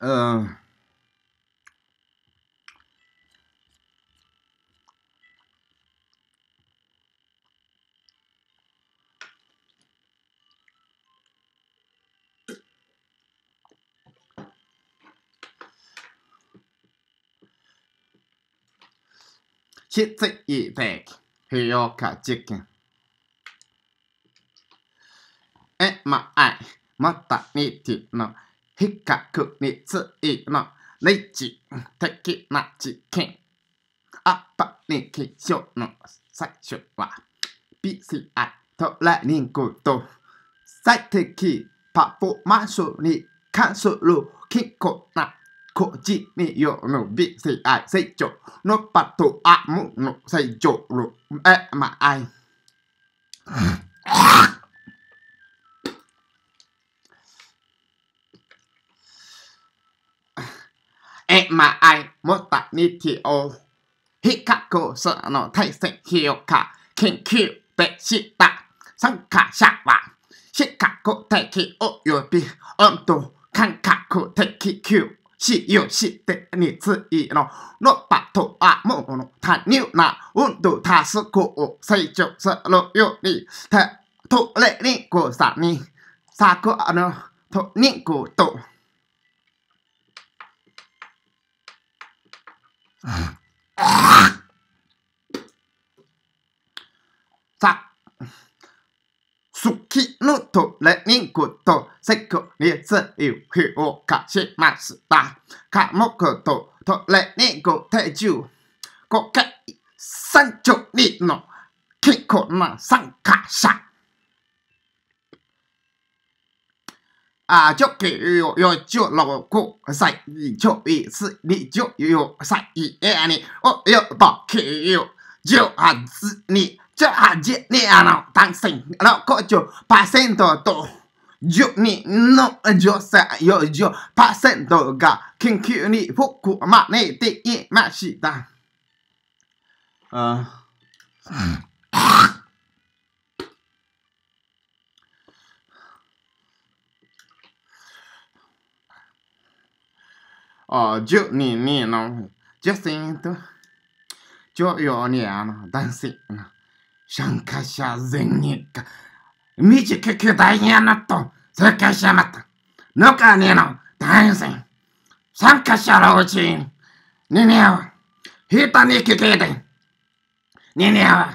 uh きついぜき、不要か受験。え、まあい、またにての、比較についの、理知的な知見。アパニケショの最初は、PCI トレーニングと、最適パフォーマンスに関する結構なこじみよのびせいあいせいちょのぱとあむのせいちょろえまあい。えまあいもたにておひかこその体制ひよか研究でした参加者は比較的および温度感覚的球使用してについの、ロバとはもうの他入な温度タスクを成長するように、手とれンこさに、サクあの、とンこと。クきのトレミングとセクリスイフを課しました。科目とトレミング手順、5回32の結構な参加者。à cho kể yo yo cho lò cô sai y cho y sư ni cho yo sai y e ni o yo ba kể yo yo a zi ni cha aje ni ano tang sing ano có chỗ pasento to yo ni no yo sa yo yo pasento ga kinkyu phục fuku mà ne te i mà shi ta à ờ yo ni ni no just in to yo yo ni ano dancing シャンカシャゼンニカ、ミジキキダイヤナット、セカシャマット、ノカニノ、ダイゼン、シャンカシャロウチン、ニニア、ヒタニキキデン、ニニア、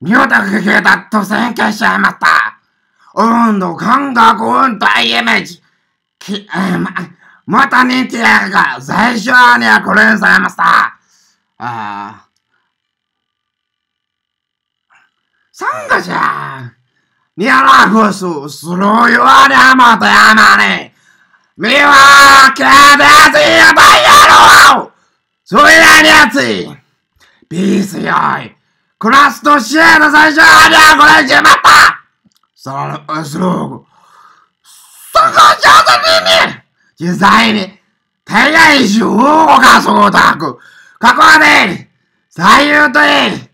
ミダクゲダットセンシャマタ、オンドカンガゴンダイエメジ、キ、えー、ま、またニティアが最初はね、これんさいました。ああ。サンガじゃニャラフス、スローヨアダマダマネ。みは、けでダジーバイヤそれなりやついピースよいクラスとシェアの最初はこれしまったその、スロー、そこじゃずにね実際に、手がゅうごかそうたく、ここで、左右といい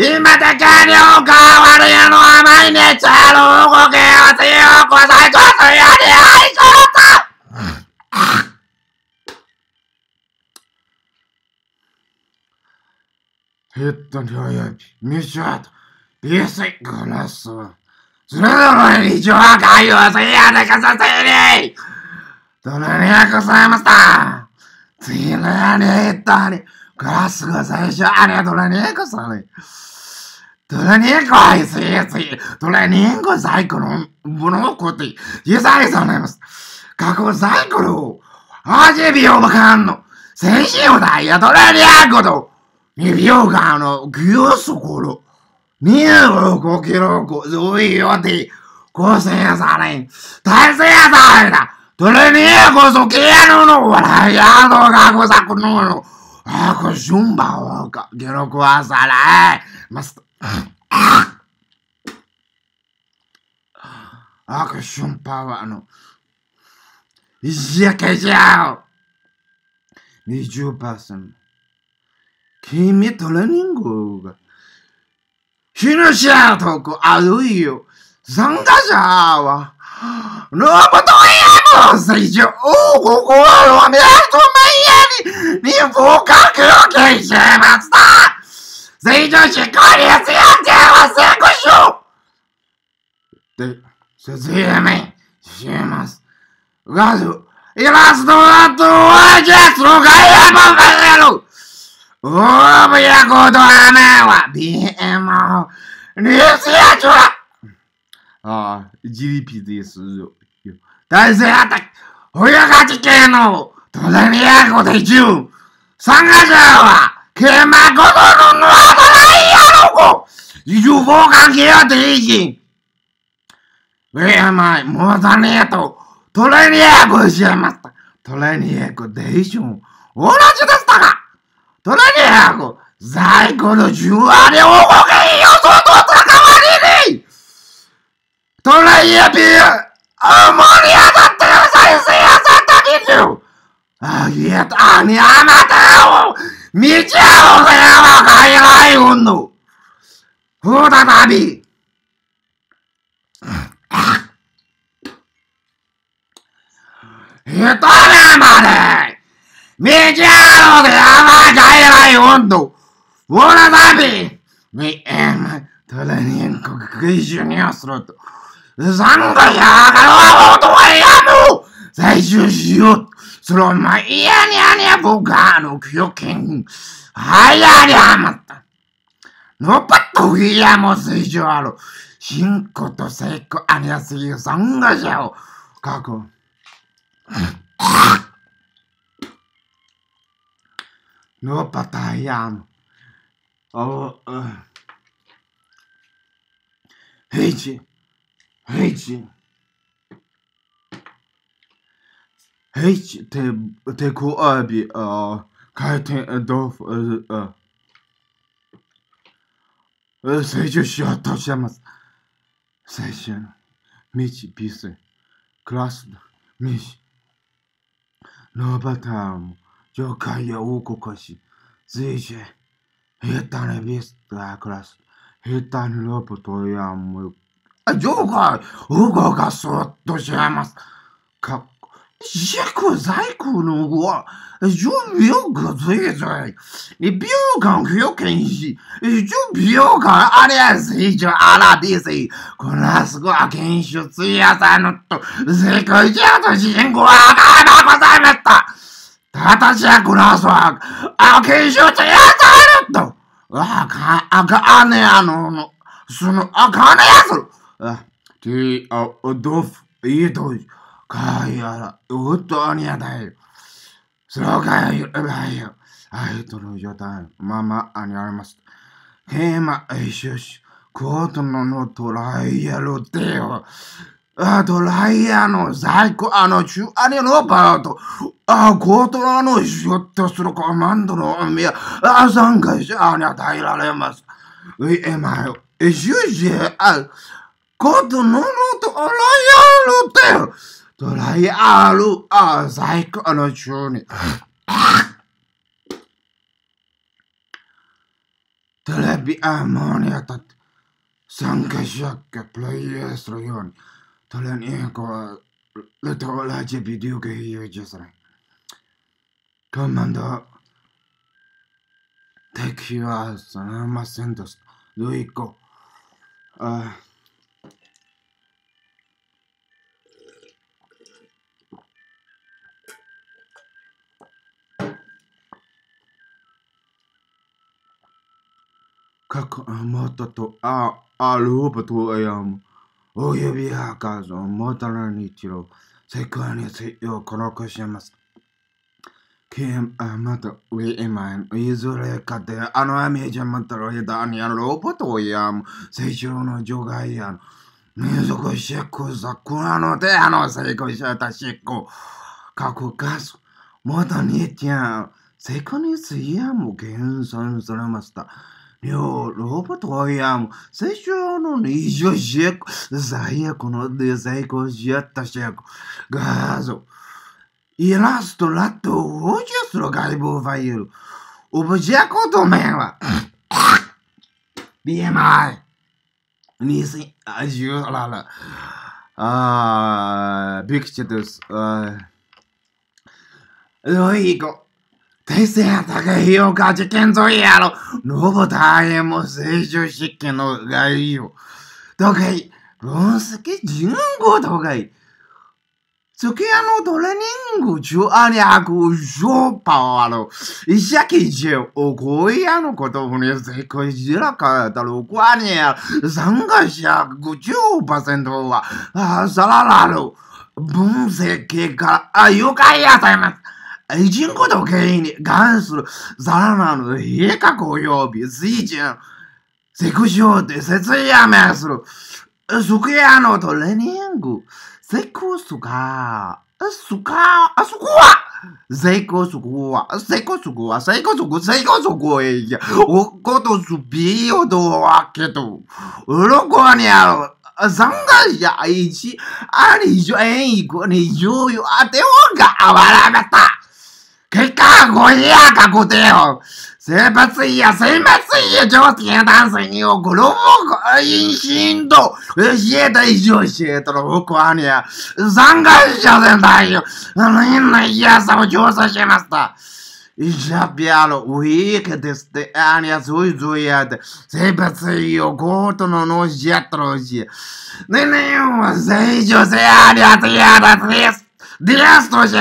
今だけにおかわりの甘い熱ある動きを強く最ことやり合いそうとヘッド領域、ミッション、リスイラス。それぞれに上海をせやでかさせり。どれにございました次のやりり。ラスが最初、あれ、ドラニエコさん。ドラニエコはいすいすい。ドラニエコ最高のものをこって、ゆさりさんなります。過去最高の、アジビオバカンの、先進をダイヤドラニエコと、2秒間の、ギュースコロ、25ゴロ、そキロうよイヨ5000円されイ。大勢やされだ。ドラニエコソケやノの、笑いやの、過去作のの、Ako žumba oka, geroko asala, i mast. Ako žumba wa ano. Jeke jao. 20%。君トレーニングが。ひのしゃとこあるいよ。残ん a じゃーわ。No podíamos y yo jugar a ni buscar creo que se basta. Si yo chico ni se lleva seco yo. De se llame llamas. Gaso y las dos toallas lo caemos verlo. Oh, voy a codo a mewa. Bien, ni se ha chorado. あ GDP です。大勢あた、親が地形の隣やごでじゅう。参加者は、けまことののあたないやろこ。移住防関係は定義。上山、もうだねやと、トレニア語しやまトレニア語でじゅう。同じでしたかトレニアご、在庫の十割を動けトライアビュー Amoniata Sensato Ani amatao Michao Sewa Kairai Unu Huda Tabi Hitore Mare Michao Sewa Kairai Unu Huda Tabi We am トラニン国クイジュニアスロット残が嫌がるは音はやむ採集しようそのまいやにゃにゃぼがのきよけはやりゃまった。のぱっといやも水上ある。しんとせいあにゃすぎる残がじを。かく。のぱたやむ。おう、うん。平地。Hiç. Hiç te, teku abi a kayten e, dof a. E, e. Seçiyor şu atlaşamaz. Seçiyor. Miç pisi. Klas. Miç. Nobatam. Jokaya uko kashi. Zice. Hitane bis. Klas. Hitane lopo toyamu. 情報が動かそうしゃいます。か、自己在庫の後は、準備をぐずいぞい。美容館不要検視。準備を館あれやすいじゃあらでせい。こなすごい検出さぬと、世界じゃと人口はあからございました。ただじゃこなは、あ、検出やさの、その、あかやす Ty odów iduj, kajar utonia daj. Slokaj ebaj, aj to lujotaj, mama anialmas. Hema eishush, koto no no toraya lo teo. あドライヤーの最高、あの、中、あれのパート、あゴートラのシュッとするコマンドのみや、あ3回し、あにゃ耐えられます。え、え、まよ、え、シューシュー、あ、Kodu nunu tu olai alu te. Ah, tu olai alu a zaiko ano chuni. Tu lebi ammonia ya, tat. Sangka shakka playes rayoni. Tu len iko iya le to olai je video ke hiyo jesra. Komando. Tekiwa sanama sentos. Luiko. Uh, kako amoto to к мотото o лупату u я м およびはかぞ a たらに o ろ世界についを殺 o ます。Kim o n a m a m o t o we iman izure kate ano a m e j a m a t a r o yeda ani a l o p o t o yam seishiro no jogai yan mizuko shikku s a k u n a no te ano seiko shata shikku k a k o kasu moto ni tian seiko ni suya m u gensan suramasta Eu, não se eu não troiamo. Seja no nicho, né? checo. Zaia, com o desaico, jeta, checo. Gaso. E lá, estou lá, tu, hoje, estou lugar, e vou O dia, quando mela. Bem, mal. Nisso, adiu, lá, lá. Ah, big chitos. Ah. Uh. Loico. 大勢やた高ひよ、ガチ剣ぞいやろ。ロボ大変も成長しっけのがいいよ。どけい、ロンスケ人口どかい。つけやのトレーニング中あにゃくしょぱわろ。いしゃきじゅ。おこいやのことふにせこいじらかたろこあにゃ。さんがしゃくちゅうぱセントは、あさららろ。ぶんせ析かあ、ゆかいやさいます。人口と経営に関するラナのる計公及日、水準、セクションで説明する、スクエアのトレーニング、セクスー、スカ、スコア成功すごわ、成功すセクス功すご、成功すごいや、おことすびよどわけど、うろこにある、三月や一、ありじょえんいこにじょうよあておがあわらめた。結果はこれや、過去だよ。選抜いや、選抜いや、上級男性にをグローブ会員シーンと、教えた以上教えたら僕はね、参加者でないよ。あの変な嫌さを調査しました。イジャピアロウィークス。テ。ア。ニア。にウィ。ういぞいやで、生活費をコートののしやト。ロ。ろうし、ねねんは、せいじょせいありゃ、てやだです、ですとし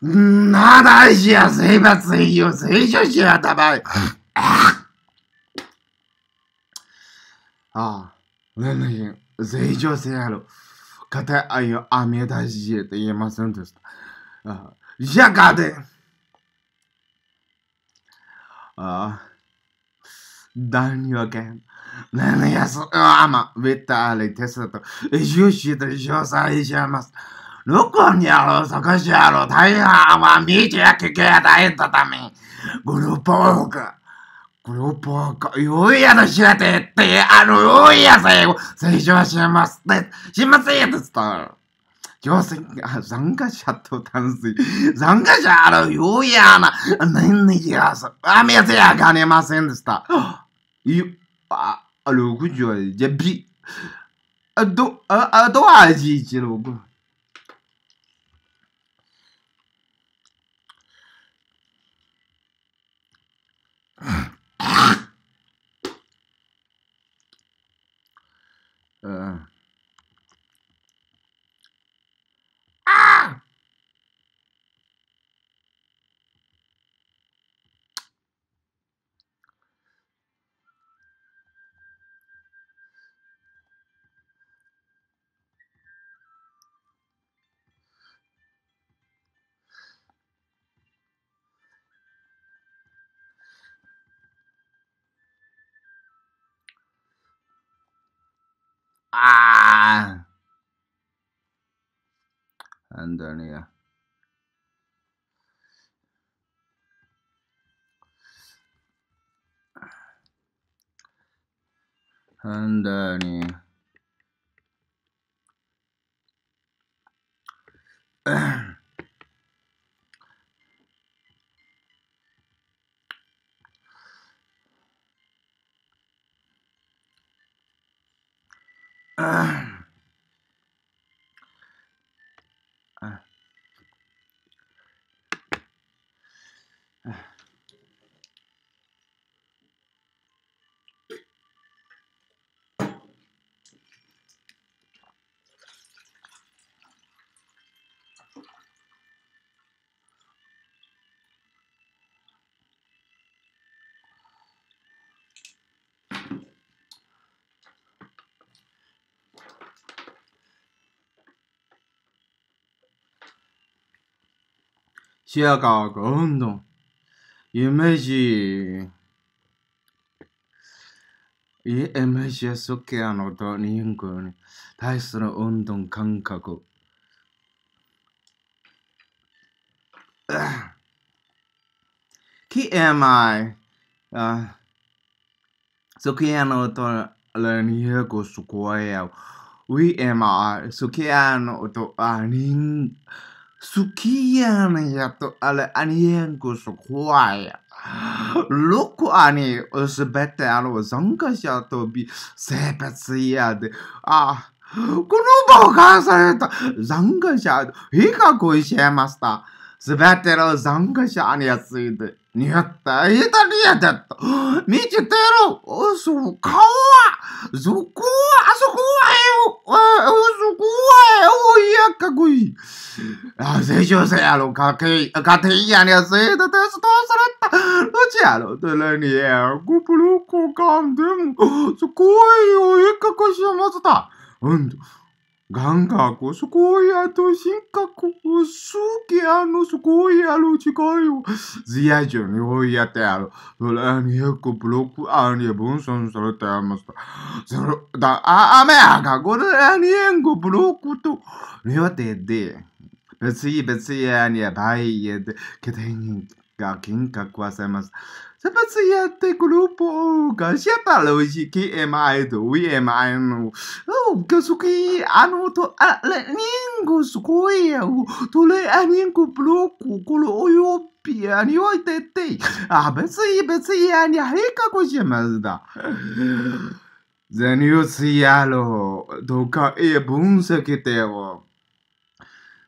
那大西谁把便自由，谁就谁啊，他妈啊，啊，那人，谁叫谁啊？咯，可他还有阿弥大师，他也没什么东西。啊，下岗的。啊，当人啊，干，奶人啊，说阿妈为大儿子，他的，有息的潇洒一下嘛。どこにあろう、そこしあろう、大半は見てや聞けや大変だため。グループワーク。グループワーク。よいやとしやてって、あの、よいやせよ、最初しますっしませやつと。朝鮮、参加者と淡水。参加者あろ、よいやな、何にやす。あ、めせやがねませんでした。よ、あ、60じゃ、び。あ、ど、あ、あ、ど、味一の 어, Ah! And then, here. And down here. Uh. 시야가건동이미지이이미지에속해안오던인근이다이스는운동감각 Qui am I? Uh, so que ano to lenia go sukoya. We m am I. So que ano to anin. 好きやんやと、あれ、アニエンコス怖い。ロコアニ、すべて、あの、参加者とび、性別やで、あ、この場を返された参加者、比較しました。すべての参加者にやついて、にやった、いたりやだった。見ててろ、おそ、顔は、そこは、あそこはよ、あ、そこはよ、いや、かっこいい。あ、青春生やろ、かけい、かていやにやついて、テストされた。うちやろ、てれにや、ごブロックをかんでも、そこへよ、いかこしました。うんと。ガがこそこやと深刻すぎあのそこやろ違うよ。ずやじゅんよやってやろ。それによくブロックあに分散されてやます。それだ、あ、雨やがこれにえんごブロックと、両手で、別に別にやにやばいやで、けてにが金閣はさます。一辈子也得苦萝感谢啥了？我只 M I 买都，M I 都。哦，江苏的，阿诺都，阿人江苏也有，都来阿人过不落苦，苦了我又变，你话对不对？啊，不子一辈子也你还搞过些么子的？人流吃盐咯，都搞一盆盆给带我。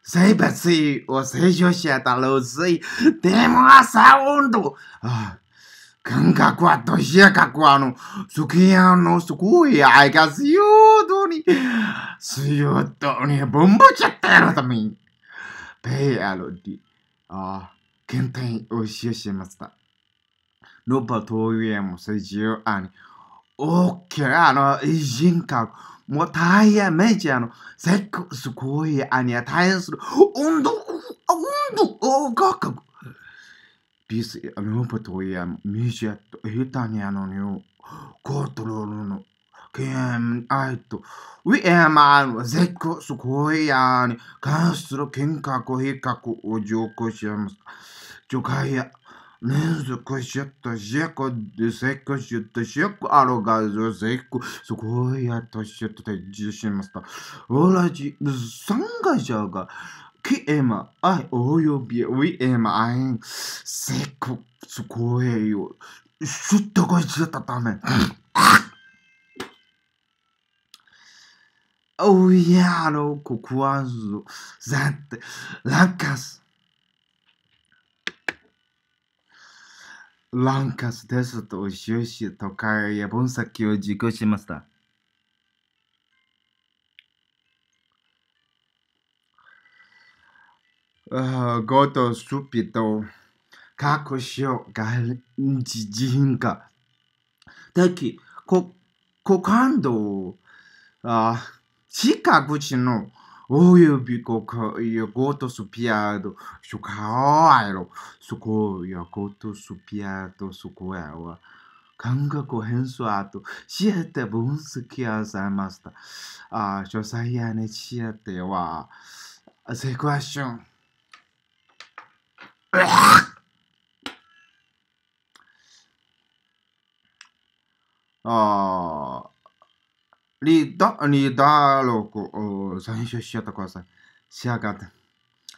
谁不吃？我谁就想到老师？他妈三万多啊！感覚はどうしやかくあの、好きやのすごい愛が強度に、強度にぶんぶっちゃったやろために。で、あの、り、あ、検体を使用しました。ロバ投与やも最重あに、大きなあの、人格、もう大変めちゃあの、セックス行為やに対する運動、運動、感覚。This Anupatorium Musiat Itaniano Cotrolono Ken Aito We am an Zeko Sukoyan Castro Kinka Kohikaku Ojo Koshiams Jokaya ねえ、そこしょっとしょこ、でせこしょっとしょこ、あろがぞせこ、そこやとしょっとてじしました。おらじ、さんがじゃが、Kiema, ah, oyo bie, ui ema, aen, seko, sukoe yo, shutta go ichi datta m e Oh yeah, no, kokuanzo, zante, lankas. Lankas ですと、収支とか、や、本先を実行しました。ごとすぴと各種が人化。的こ股間道あ近くちのおゆびこかやごとすぴやどしょかあいろそこやごとすぴやどそこやわ。感覚変数あと、知って分析をされました。あ、詳細やね、知っては、セクワッション。あリダリダー録、最初しよとください。しやがって。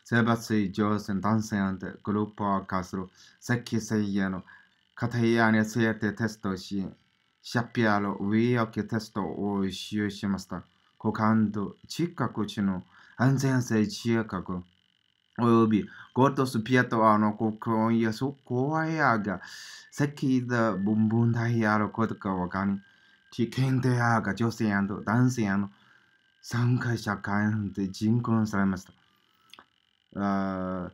生活上手男性なんてグループを化すセ石器製品の片屋についエテストし、シャピアロ、ウィーオケテストを使用しました。股間と近くちの安全性中学。およびゴッドスピアとあの国王やそこはやが、席だボンボンだやることかわかん。知見でやが女性や男性やの参加者間で人口されました。あ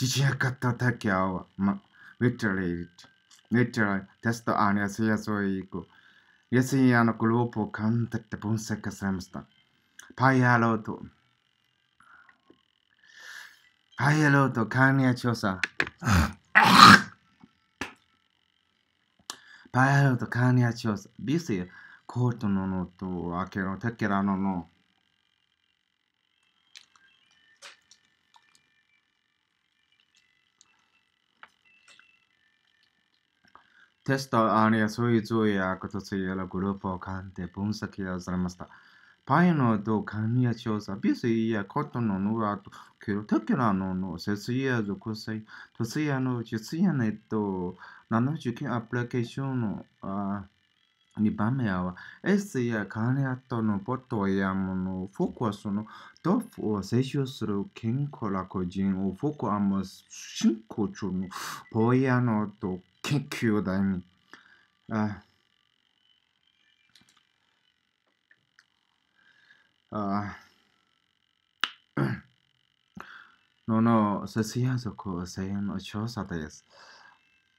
自治方だけは、ま、ウィトリー、ウィトリー、テストアンやすやそういく。やすやのグループを勘だって分析されました。パイアロート。ハイエローと関連調査。パイロと関連調査。ビスやコートののとアケロテケラのの。テストアニアそういうやことついやグループを鑑定分析をされました。パイのと神や調査、ビスやことののあト、ケルトケラのの、セスや属性、トスやの、チスやねと、79アプリケーションの、あ2番目は、S やニアとのポットヤもの、フォークはその、豆腐を摂取する健康な個人を、フォーアはもう、進行中の、ボヤのと研究だに、あ no no sesia soko sen ocho sates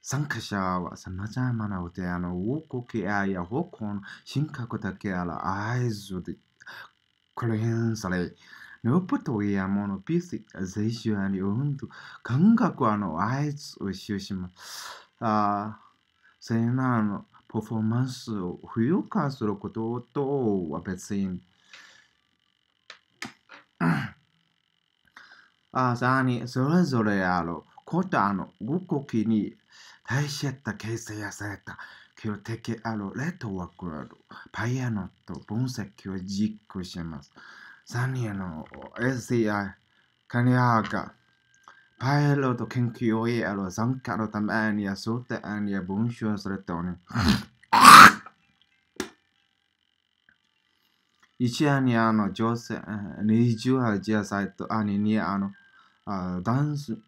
sankasha wa samaja mana ute ano woko ke aya hokon shinkaku take ala aizu de kolen sale no puto ya mono pisi zeishu ani untu kangaku ano aizu o shioshima ah セナのパフォーマンスを浮遊化することとは別に あさにそれぞれあることの動きに対した形成やされた基的あるレトワークあるパイアノと分析を実行します。3人の SCI カニアカパイロット研究をやる参加のために想定に文章するとね。一夜にあの女性、28歳と兄にあの、あダンス、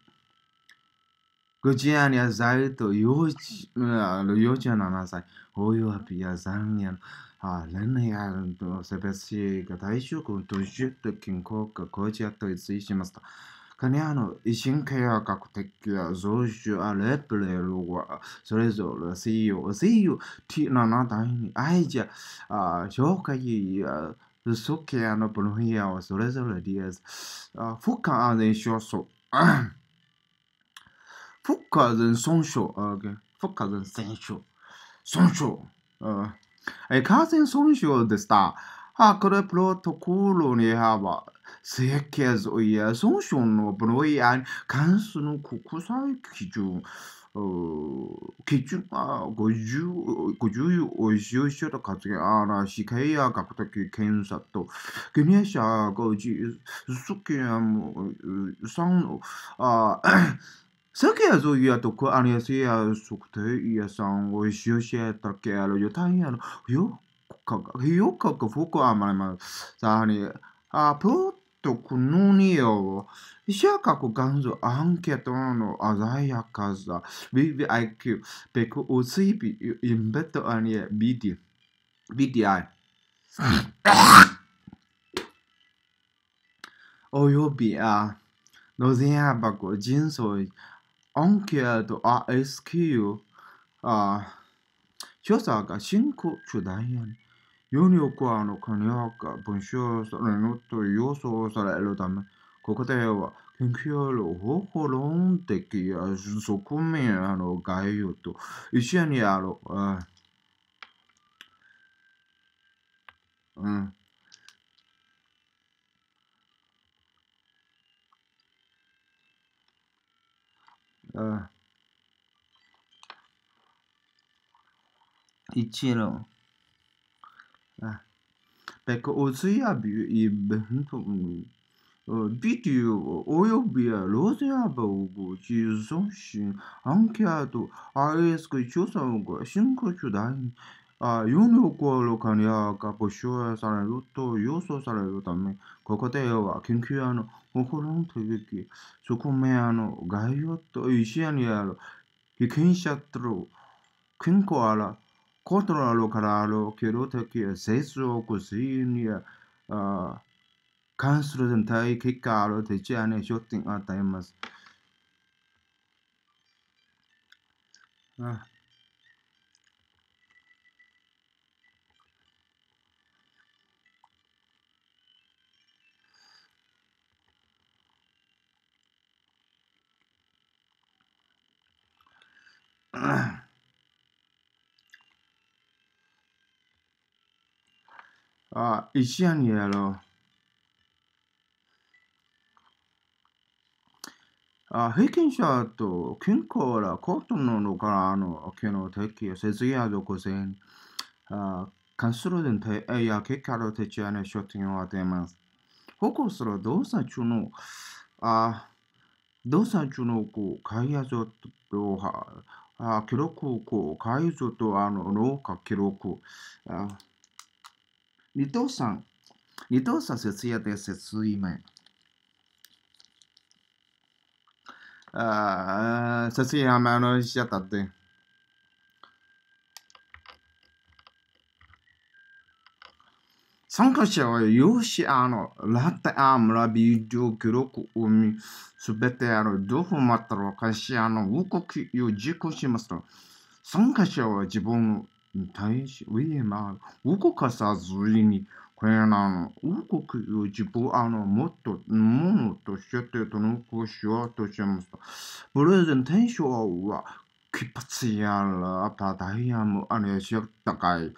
58歳と47歳、およびや3年、レネアると、セペシーが大職を年と健康がこちらと一致しました。可アの異心科学的や増殖あレベルはそれぞれ西洋西洋ティナナタイにアイジャあ紹介やソケアの分アはそれぞれです。不可安全消息。不可能損傷、okay. 不可能損傷。損傷。え、完全損傷でした。あ、これプロトコールにあば。세계에서이성수는브로이안간수는국구사기준어기준아고주고주오시오시도갑자기아나시카야갑자기캔사또그녀샤고지숙기암상아세계에서이야또그안에서야숙대이야상오시오시에딱게알아요다행이야요가가요가가보고아마마자니앞으로とこのカー社ガンズアンケートの鮮やかさ VVIQ ペクオツイビインベットアニエ BD BDI およびあロゼアバコソイ、アンケート RSQ あ調査が進行中だよね世に多くはあの漢訳文章それのと要素をされるため、ここでは研究の方法論的や側面あの概要と一緒にあの、うん、うん、一の pek ozejabieb Video oyobia rozeabogu ci zonshin ankiado aesko chosango shinko chudai a yunu koro kania ga boshua sareru to yoso sareru tame ここでは研究屋の心の取引、そこめあの概要と一緒にある被験者と健康あら contra lo claro, quiero que sexo cocina 関する全体結果あるでじゃね、焦点を与えます。ああ。あ、一夜にやろう。あ被験者と健康ら異のるからの毛の敵や節や独占関する伝体や結果の徹夜に焦点を当てます。保護する動作中のあ動作中のこう開発とあ記録こう開発とあの農家記録あ李豆さん、李豆さん節約ですすいああ、節約あのしちゃたって。参加者はよし、あの、ラテアームラビデオロ録をミ、すべてあの、どうもまったら、かし、あの、動きを実行しますと、参加者は自分をウ使、VMR、動かさずに、これなの、動くを自分、あの、もっと、ものとしてとのこしようとしてますと。ブルゼン、テンションは、きっぱつやら、ただいやも、あれ、しやったかい。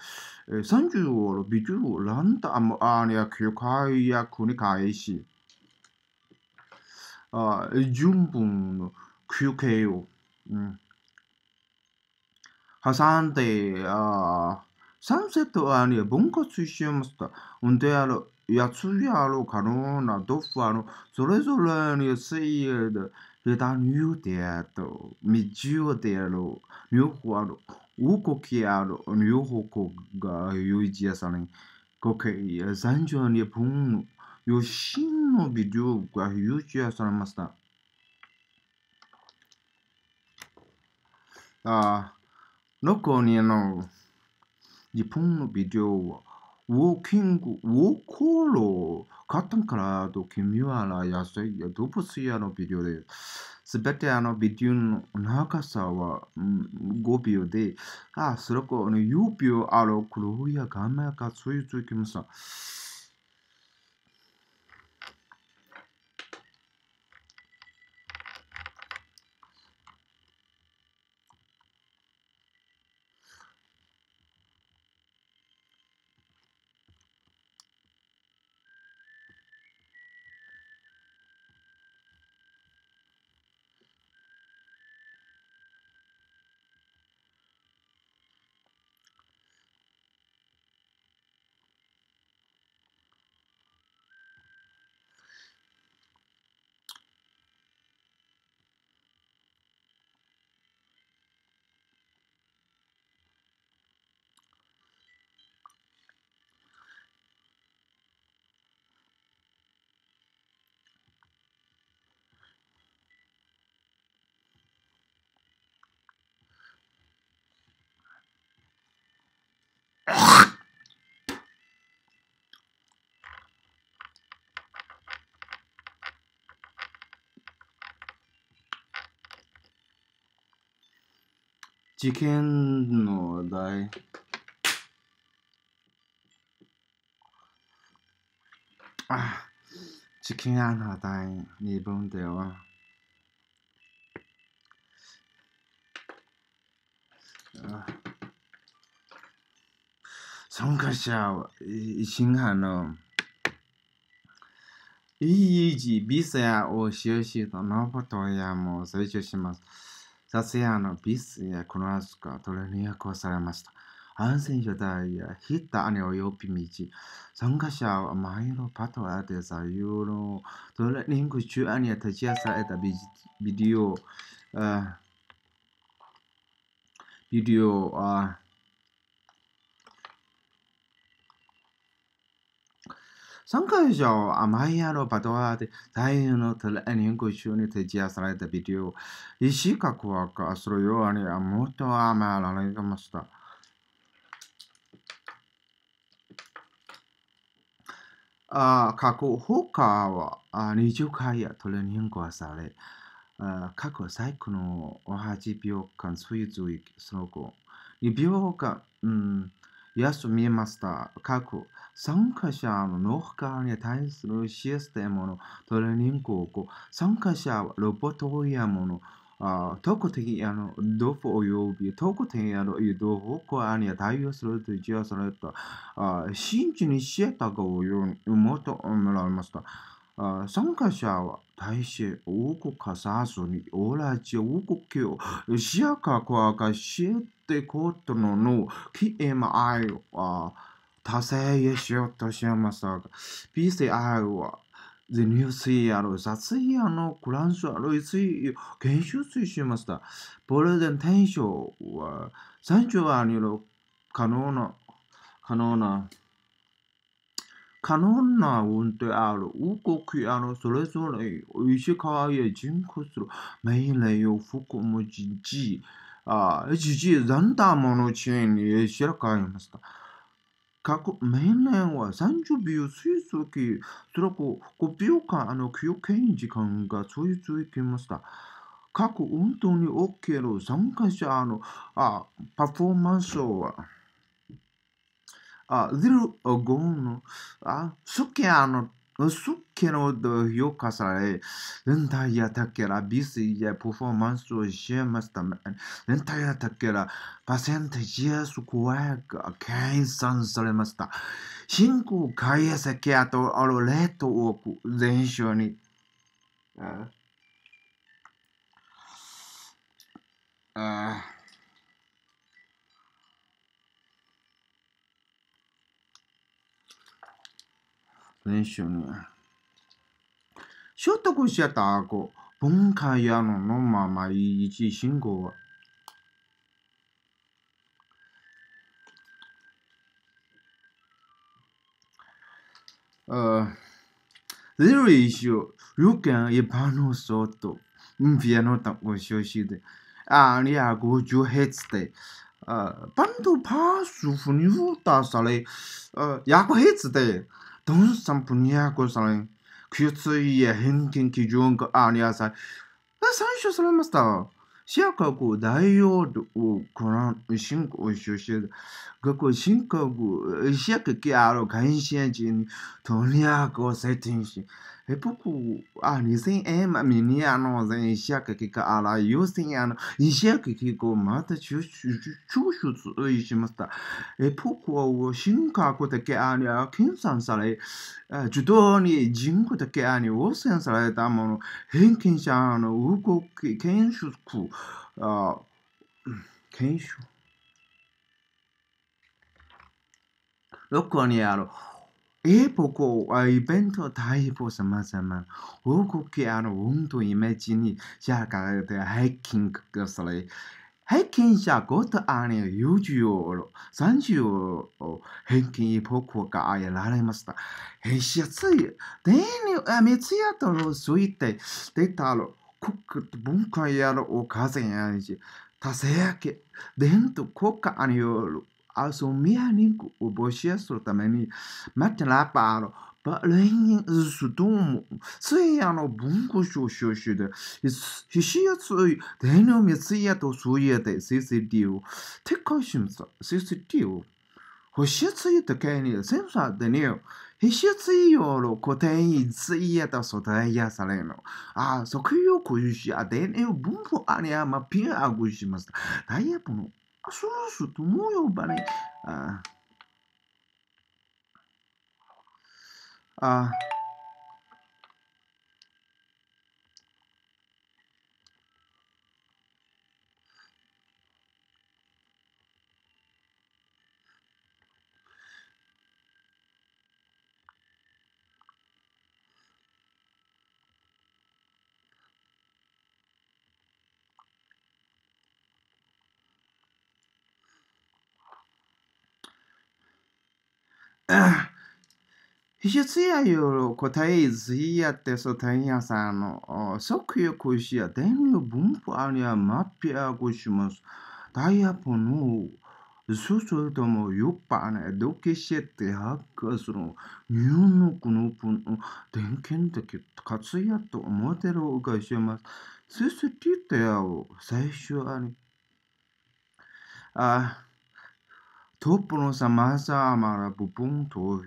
30を、ビジュー、ランダム、あれ、9回や、繰り返し。あ、10分の休憩を。うん 하산데 아 삼세토 아니 6年の日本のビデオはウォーキング、ウォーコーロー、カタンからと君はら安いや動物屋のビデオです。べてあのビデオの長さは、うん、5秒で、あ、それこの4秒ある黒いや画面がついてきました。事件の話題。あ、事件案の話題。日本では。参加者一心派のいい時ビザを収集のロボットやも成長します。サスやのビスやこのアスカ、トレニアコされました。安全所帯やヒッター姉を呼び道。参加者は前のロパトアでさ、ユーロ、トレーニング中に立ち上されたビデオ、ビデオ、あ上个月阿妈呀罗巴多阿的，大爷罗他来二零过去呢，他介绍来的 video，一时卡酷阿个，所以有阿尼阿莫多阿妈拉来个么事的。あ過去ほかはあ20回やトレーニングはされあ、過去最古のおはじ病間、そういう注意、その後、病間、うん、休みました。過去参加者のノッカーに対するシステムのトレーニングを参加者はロボットやもの、あ特的あの道および特やの道具に対応すると一応された、あ真摯に知ったかを求められました。あ参加者は大して多くかさずに同じ王国を視野かアあか知テてことのの KMI をあ多世イしシオとしましたが、PCI は、で、ニュースやろ、雑誌アの、クランスケンシュ研修水しました。ボレゼン天章は、三十はにろ、可能な、可能な、可能な運である、コ国やの、それぞれ、石川へ人口する、レイを含む人事、あ、ジ時、残ったものチェーンに知らかいました。各面連は30秒水素機、それを5秒間あの休憩時間が続いていました。各運動における参加者のあパフォーマンスは、あ、0、ンの、あ、好きあの、እሱ ነው ዮካሳዬ እንታ ያተኬራ ቢስ የፐርፎርማንሱ መስተምዕን እንታ ያተኬራ ፓሴንት የሱ ኩዋጋ ኬንሳን ሰለመስታ ሽንኩ ካየሰኬያቶ አሎ ሌቶ ኦኩ ዜንሾኒ Uh... shō tō kō shi wā tā kō, bōng kā yā nō nō mā mā yī jī shīng kō wā. rī rī shi wō, yō kēng yī pā nō sō tō, mbi yā nō tō wō shō shi dē, ā nī yā kō chō hé tsï dōng sāṃ pūnyā kō sāṃ kīyō tsū yīyā hēn kēn kī yōn sāṃ dā sāṃ shū sāṃ māstā shiā kā kō dāiyō kō shū gā kō kā kā kō tīng え、僕、あ、2000円に、あの、1泊期間、あら、4000円、あの、1泊期間、また抽出しました。え、僕は、新学だけ、あの、検査され、受動に人口だけ、あの、汚染されたもの、返金者の動き、検出、あ、検出。ロックにある。英国はイベントタイプ様々。王国ある温度イメージに従っで、ハイキングする。拝見者ごとあれロ、0 3キン金ポコがやられました。変しやすい。で、三つやとのついて出たろ。国文化やろおかぜやじ。たせやけ。伝統国家によロ。asomihani kuoboshia sotamani matala paro ba lenyin sudomu suyano bunku shu shu shu de hishiya tsuy deno mitsiya to suya de ccdu tekoshim ccdu 星ついたけに、センサーでねよ。星ついよろ、古典いついやだ、そたいやされの。あ、そくよこゆし、あ、でねよ、文法ありゃ、ま、ピンあぐします。ダイヤポの。Su, su, su, tu muy vale. Ah. Ah. 非やよ、答えずいやってそたんやさんの、くよこしや、でんよんぷありゃ、まっぴやこします。ダイヤポの、そそするともよっぱね、どけしってはっかする、ゅ本のこのんけんてき、かつやと思てろうかします。そうするとや、最初あり。あ、トップの様々な部分と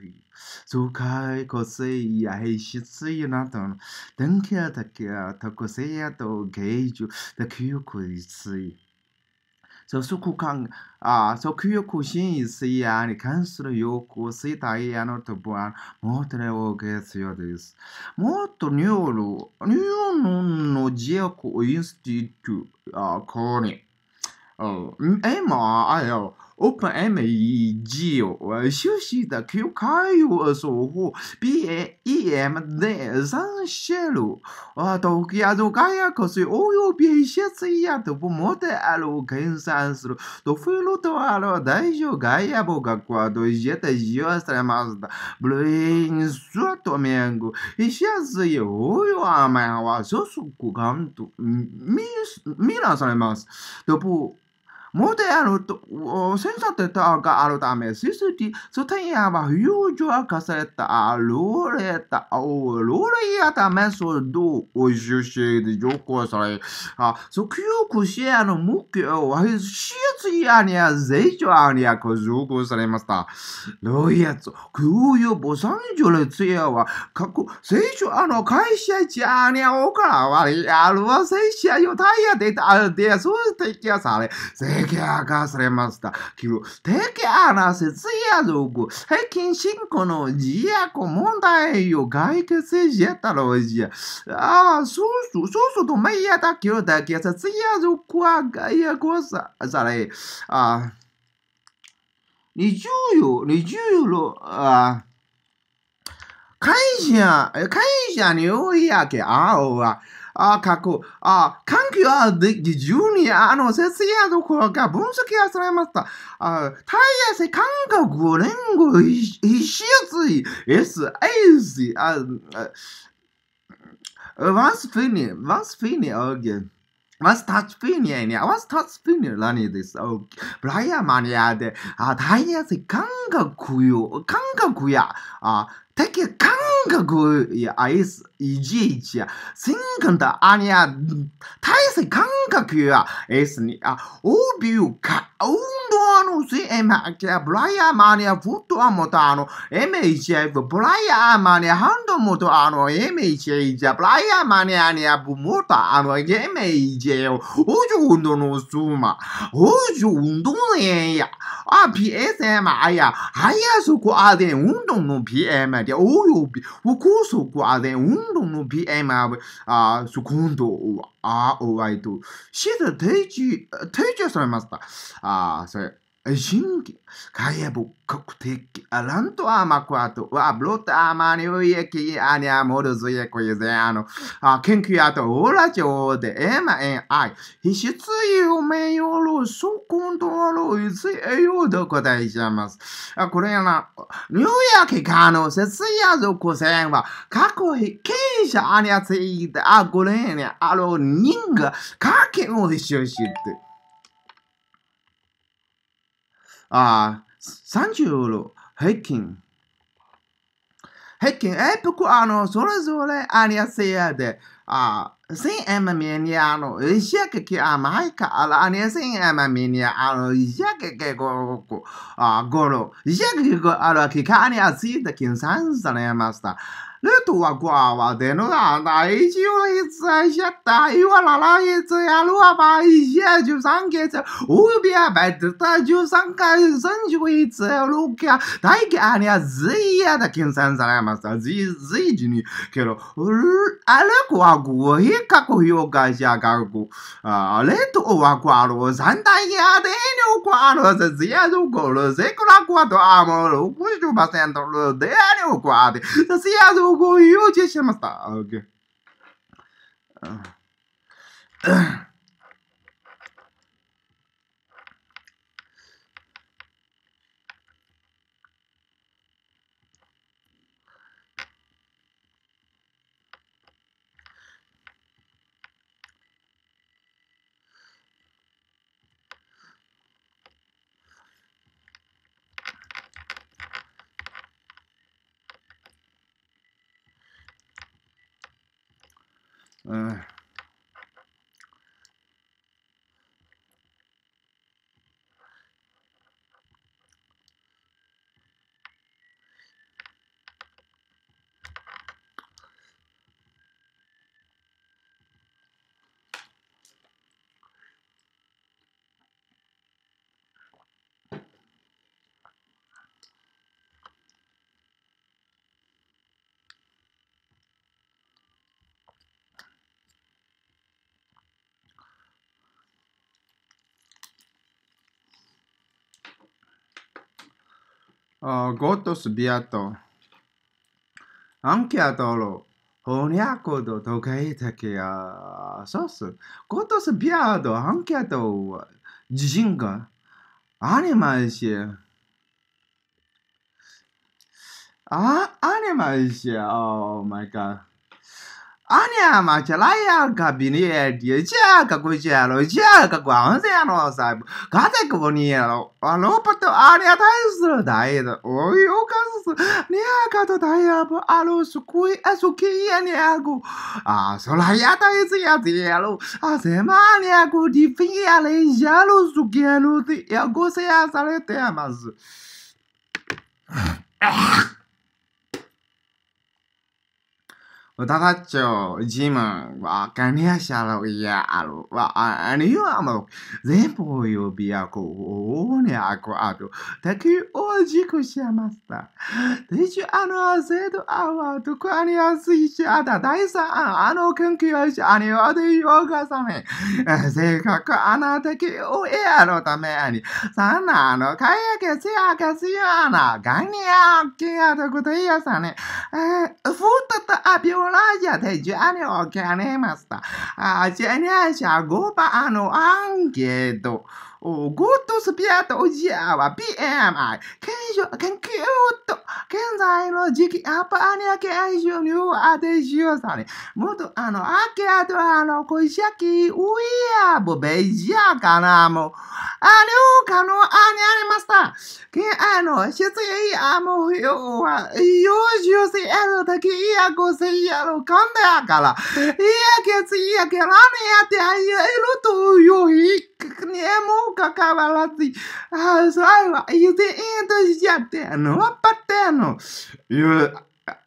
疎開、個性や質やなどの伝家的や特性やと芸術的記憶について。そこかあそこよく真意やに関する要項、世代やのとぼあもっとね、おけ必要です。もっとニューロ、ニューロの自役インスティテュー、あ、これ。今、あ、よ、OpenM g 及休息的 Q 回を総合 BAEM で3シェル、時や度外やシすツ、イヤ、ト設やともてある減産する。とフィルトある大丈外やぼがこジェタ、ジじアされマすダ。ブレインスワトメング、施設やおよあまんはそそこがんと、み、みらされます。と、モデルとセンサテータがあるため、ス c t ステンヤは友情化されたローレタ、ローレやため、そどを実施で上行され、そ記憶し野の目標は、視野やにゃ、ょ長にゃ、うこされました。ロイヤツ、空予防三条のつやは、過去、成あの会社じゃにゃ、おからわり、あるわ、し長よ、タイヤで、あるで、そうてきやされ、Take care がされました。キル、Take care な節約力、平均進行の自約問題を解決したろじゃ。ああ、そうそう、そうそうとめやだけど、だけ節約力は解約さされ、あ20よ、20よ、あ会社、会社においやけ、あおあ書く、あ環境は自由にあの節約とこが分析がされました。あタイヤせ韓国連合一室 SIC、あ、once finish, once finish again. Was touch Pinion, ja, was touch Pinion, Lani, this, okay. Brian Mania, der, ah, da hier, sie, Kangakuyo, Kangakuya, ah, take it, Kangakuya. 覚愛す、いちいち、新感的あにゃ、大切感覚や、すに、あ、おびゅうか、お no si ema kia braya mania futu amoto ano MHF braya mania hando moto ano MHA じゃブライアマニアニアブモタあのゲメイジェオウジョウンドのスマウジョウンドねやあ PSM あやはやそこあで運動の PM でおよびおこそこあで運動の PM あそこんどあおあいとしず提示提示されましたあそれ Jinki, kayebu, kokteki, alanto amakuato, wa blota amani uyeki, ania moruzuye koyezeano, kenkiato, ora jo de ema en ai, hishitsu yume yoru, so control, izi eyo do kodai jamas. これな、入薬可能、節約族船は、各被刑者について、あ、ごれんや、あの、人が、かけを必要して。あ30ル平均。平均、え、僕、あの、それぞれアリアセイアで、あ、sin m miniano, ishake ki amaika ala ania sin m minia alo ishake ke goku, a goro, ishake ke go alo ki kani asita kin sansa ne master. 那多挖瓜哇，咱弄啥？哪一次有一次啊？啥？有我拉拉一次呀？啊把一次就上个我五遍白的，它就上个三几个一次呀？六家，大阿你看，日夜在青山上来嘛，是日夜几呢？克罗，阿那瓜瓜，伊可可有干些干过？啊，俺多挖瓜喽，咱哪一天得留瓜喽？这自家种的，自家瓜多好嘛？六，不就把山头留得牛瓜的？这自家种。ご用意しました。嗯。gotos biato. Anche a t o l o Honiakodo tokaitake a sos. Gotos b i a t o anche a to. Jinga. a n i m a i s i a Ah, a n i m a i s i a Oh my god. Anya machalaya kabinie diecha kakucha locha kakwanze ano sabu kate kubonia lo alo pato anya taisu dai da oi o kasu nia kato dai abo alo sukui asuki ania gu a solaya taisu ya tielo a semania gu difia le jalo suki alo ti ya go se ya sarete amasu Ah! 疑っジム、わかんやしゃろいやある。わ、あるよあも、全部呼びやこ、おねあこあと、たきおじくしやました。でしゅあの、せどあわ、とこあにやすいしあだ、第三、あの研究し、あにわでよがさめ。せっかくあなたきおえやろために、さなあの、かやけせやかすやな、がんやきやとこといやさね。ふたたあびょうラジャでジャネを兼ねました。ジェネシャ5番のアンケート。おゴートスピアとおじアは BMI 研究と現在の時期アパニア系収入を当てしようさに元あのアキアとあの小石焼きウィアブベジアかなもうあれを可能あにありましたけあの失意あもう要は要修正やの時いやごせいやのかんだやからいやけついやけらにやってあいやいろとよいくねもう cacabalati ah, salva eh, entusiasmano appattano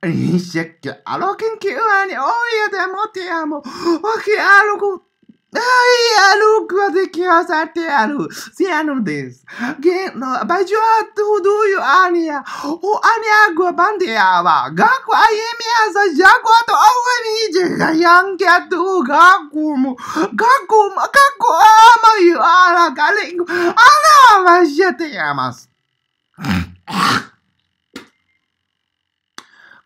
in secchia alla che anche io ne oia te mo ah, te amo o che algo Ay, Anu, é hacerte Anu. É si Anu é des. Que no, bajo tudo yo Ania. O Ania gua bandeava. Gaku ayemi asa jago to awemi jega yang kia tu gaku mu. Gaku gaku ama yo ara galengo. Ana, mas já te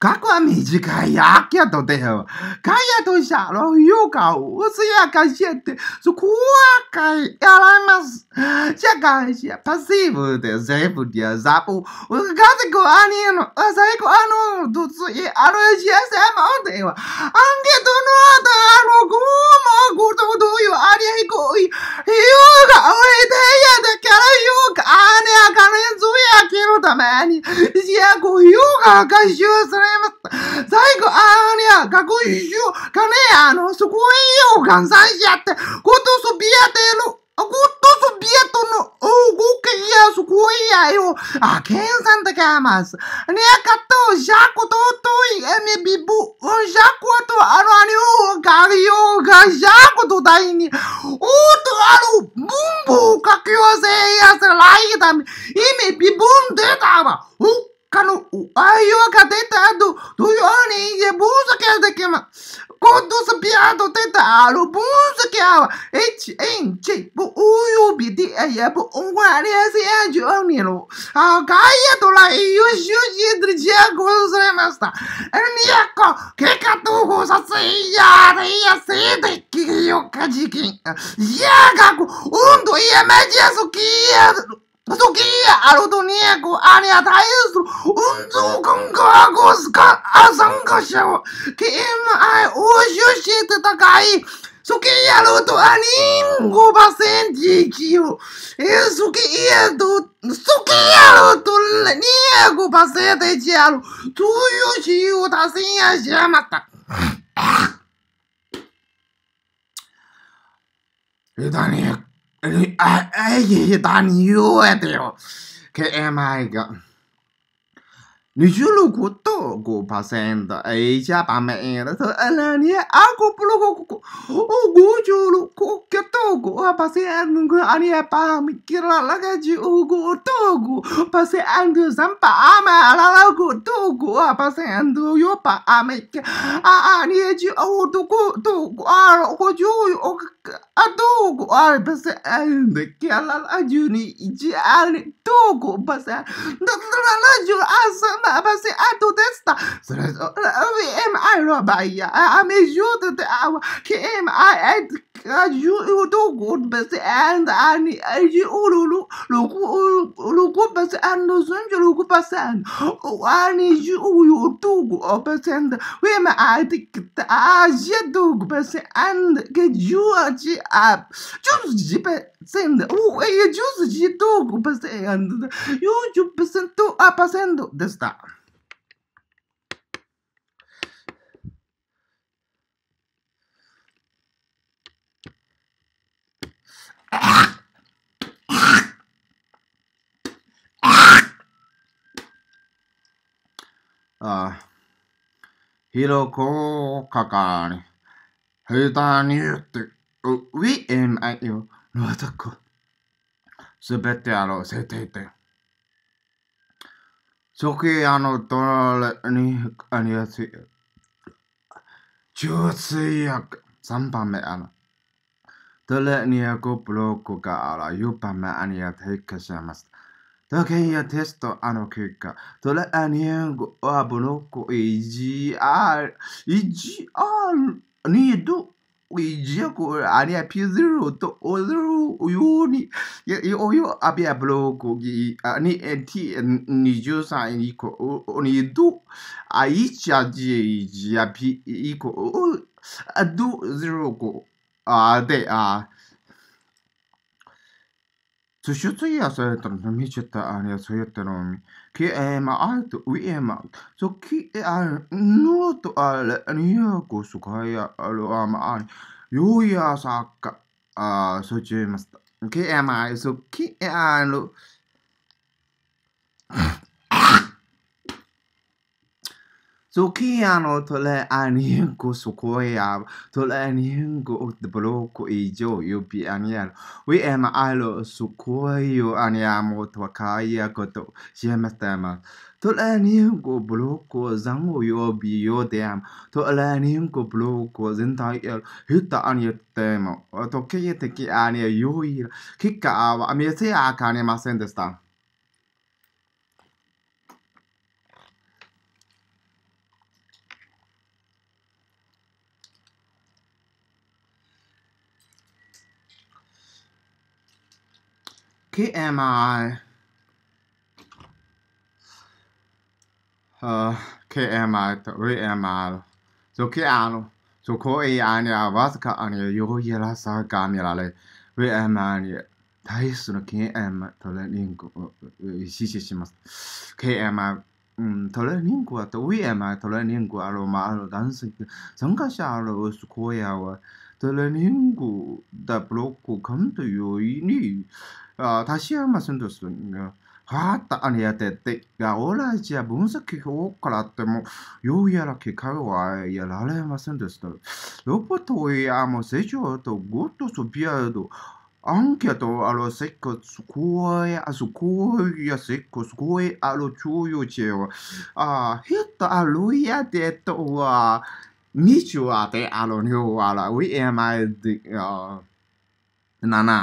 過去は短い。やきゃとてよ。かやとしたら、よか、おすやかしやって、そこはかい、やらます。じゃかしや、パシーブで、セーブで、ザブ。かぜこあにえの、あ、最高あの、どつい、あるしやせもんでは。アンケートのあた、あの、ごま、ごとどうよ、ありゃいこい。よが、おいでやで、キャラよか、あねあかねんぞや、けのために。じゃ、こよが、かしゅうすれ。ざいます。最後、あーにゃ、学校一周、がね、あの、そこへよ、がんさんしやって、ことそびやでる。あ、ことそびやとの、おごけや、そこへやよ。あ、けんさんでがます。ねえ、かと、じゃことと、えめびぶ、じゃこと、あの、あにょ、がりよ、が、じゃことだいに、ーと、あの、ぶんぶかきわせやすらいだみ、いめびぶんでたわ。お É, é de que quando é sabiado tenta alo busca que a et ente bu uyu bidi aya bu ungwari ase ajo oniro a gaia do la tá. yu shu jidri dia gozre é niako que katu gosa se ya de ya se de que yo kajikin ya gaku undo ia magia Masuknya aludunia ku ania taestru unzu kanka aku ska asanka shawa ki ima ai ushu shite takai suki aludu anin go basen jikiu e suki edu suki aludu nia go basen de jiaru tuyu shiu tasen ya shamata 枝に Ay, ay, tan llúdate. Que, oh my god. 20로 고또 파센다 에이자 밤에라 더 알라니 아고 불고 고고 오 고조로 고께또 고 파세는 그 아니야 밤 기라라가지 오고 또고 파세안도 삼파 아마라라고 또고 파세안도 요파 아메케 아 아니지 오도고 또고 아 고조요 아도고 아 파세안도 기라라주니 이지 아니 또고 파세 나라라주 아삼 Baba say unto this am I Rabbi? I'm you that am I and you do good but and and you look, luku luku but and zunju look, but and and you you do but ah, and we am I the as you do but and get you a ji up just jip send oh you just ji do but and you you percent to a percent this time あ広ーかかに、下手に言って、上へないよ、のとこ。すべてあう、せていて。期あの、れに、ありやすい。純粋薬。3番目あの。Tolaniago bloggo ka ala yupama aniat heikka samasta. Token ya testo ano keikka. Tolaniago abonoko iji ar, iji ar, nido. 一個あれや P0 と O0 をように、およあべやブログに、T23 以降、おにど、あいちゃじいじや P 以降、あど0個。А, де, а. Це що це є, це там намічата, а не це є там. Кі е ма а то уі е ма. Це кі е а ну то а ле ні я ко су ка я а ло а ма а. Ю я са ка а со чи маста. Кі е ма, со кі е а ло. Zukiano tole aniengo sukoyab tole aniengo utbloko ijo yupi aniel we ema alo sukoyo aniamo twakaya koto siemestema tole aniengo bloko zango yobi yodem tole aniengo bloko zentayel hita anietemo tokeye teki anie yoira kika awa amiese akane masendesta KMI ဟာ KMI တော့ RMI ဆို KR လို့ဆိုခိုး AI နဲ့ဝါစကာအနေရိုးရလာစားကားမြလာလဲ RMI ရဲ့ဒါရဆို KM တော့လည်း link ရှိရှိရှိမ KMI 嗯，讨论人过，到位嘛，讨论人过，阿罗嘛，阿罗，但是，怎个下阿罗是可以啊，我。덜러닝구다블록구감도요인이아다시한말씀드렸습니다はあたあにやてて、がおらじや分析表からっても、ようやら機会はやられませんでしロボットやも成長とゴッドスピアード、アンケートあるせっかすこいあすこいやせっかすこいある中央中は、あ、ヘッドあは、micuate alonio ala wi emai di nana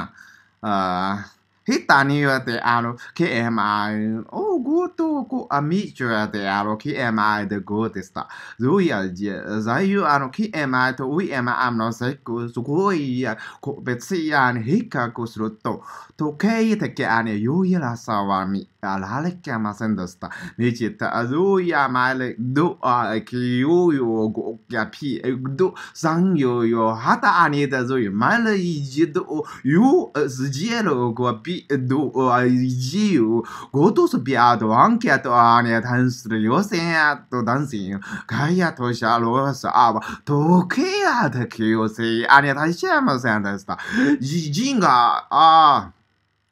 hitani te alo ke emai o goto ko amicu te alo ki emai de gotesta zui al zai yu ano ki emai to wi ema amno se ko sugoi ko betsian hika ko suru to to kei te ke ane yu yara sawami على عماسن دستا نيجي تأذو يا مالك دو كيو يو يا بي دو سان يو يو حتى أني تأذو يا مالك يجي دو يو سجيرو كو بي دو يجي يو غوتو سبي أدو أنكي أتو أني تنسر يو سين أتو دانسين كايا توشا لو سأبا توكي أتو كيو سي أني تنسر يا مالك دستا جين が、ああ、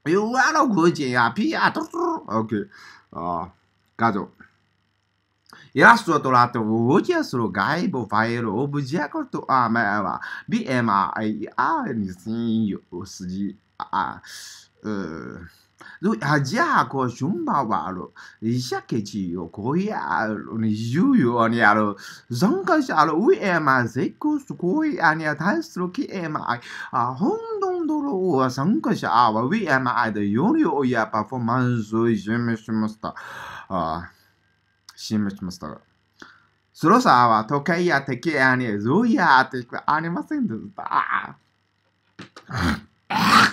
没有啊，老过节呀，屁呀，嘟嘟，OK，啊，干走。Ясно то лато вугуче сру гайбо файло обжеко то амава BMI а не синьо сги а э 하지하고준바바로이샤케지요고야유요아니야로정가시아로우에마제코스고이아니야다스로키에마아홍동도로와정가시아와위에마아이더요리오야퍼포먼스심심스타아심심스타スロサーは都会や敵やに、ゾイヤーってありませんでした。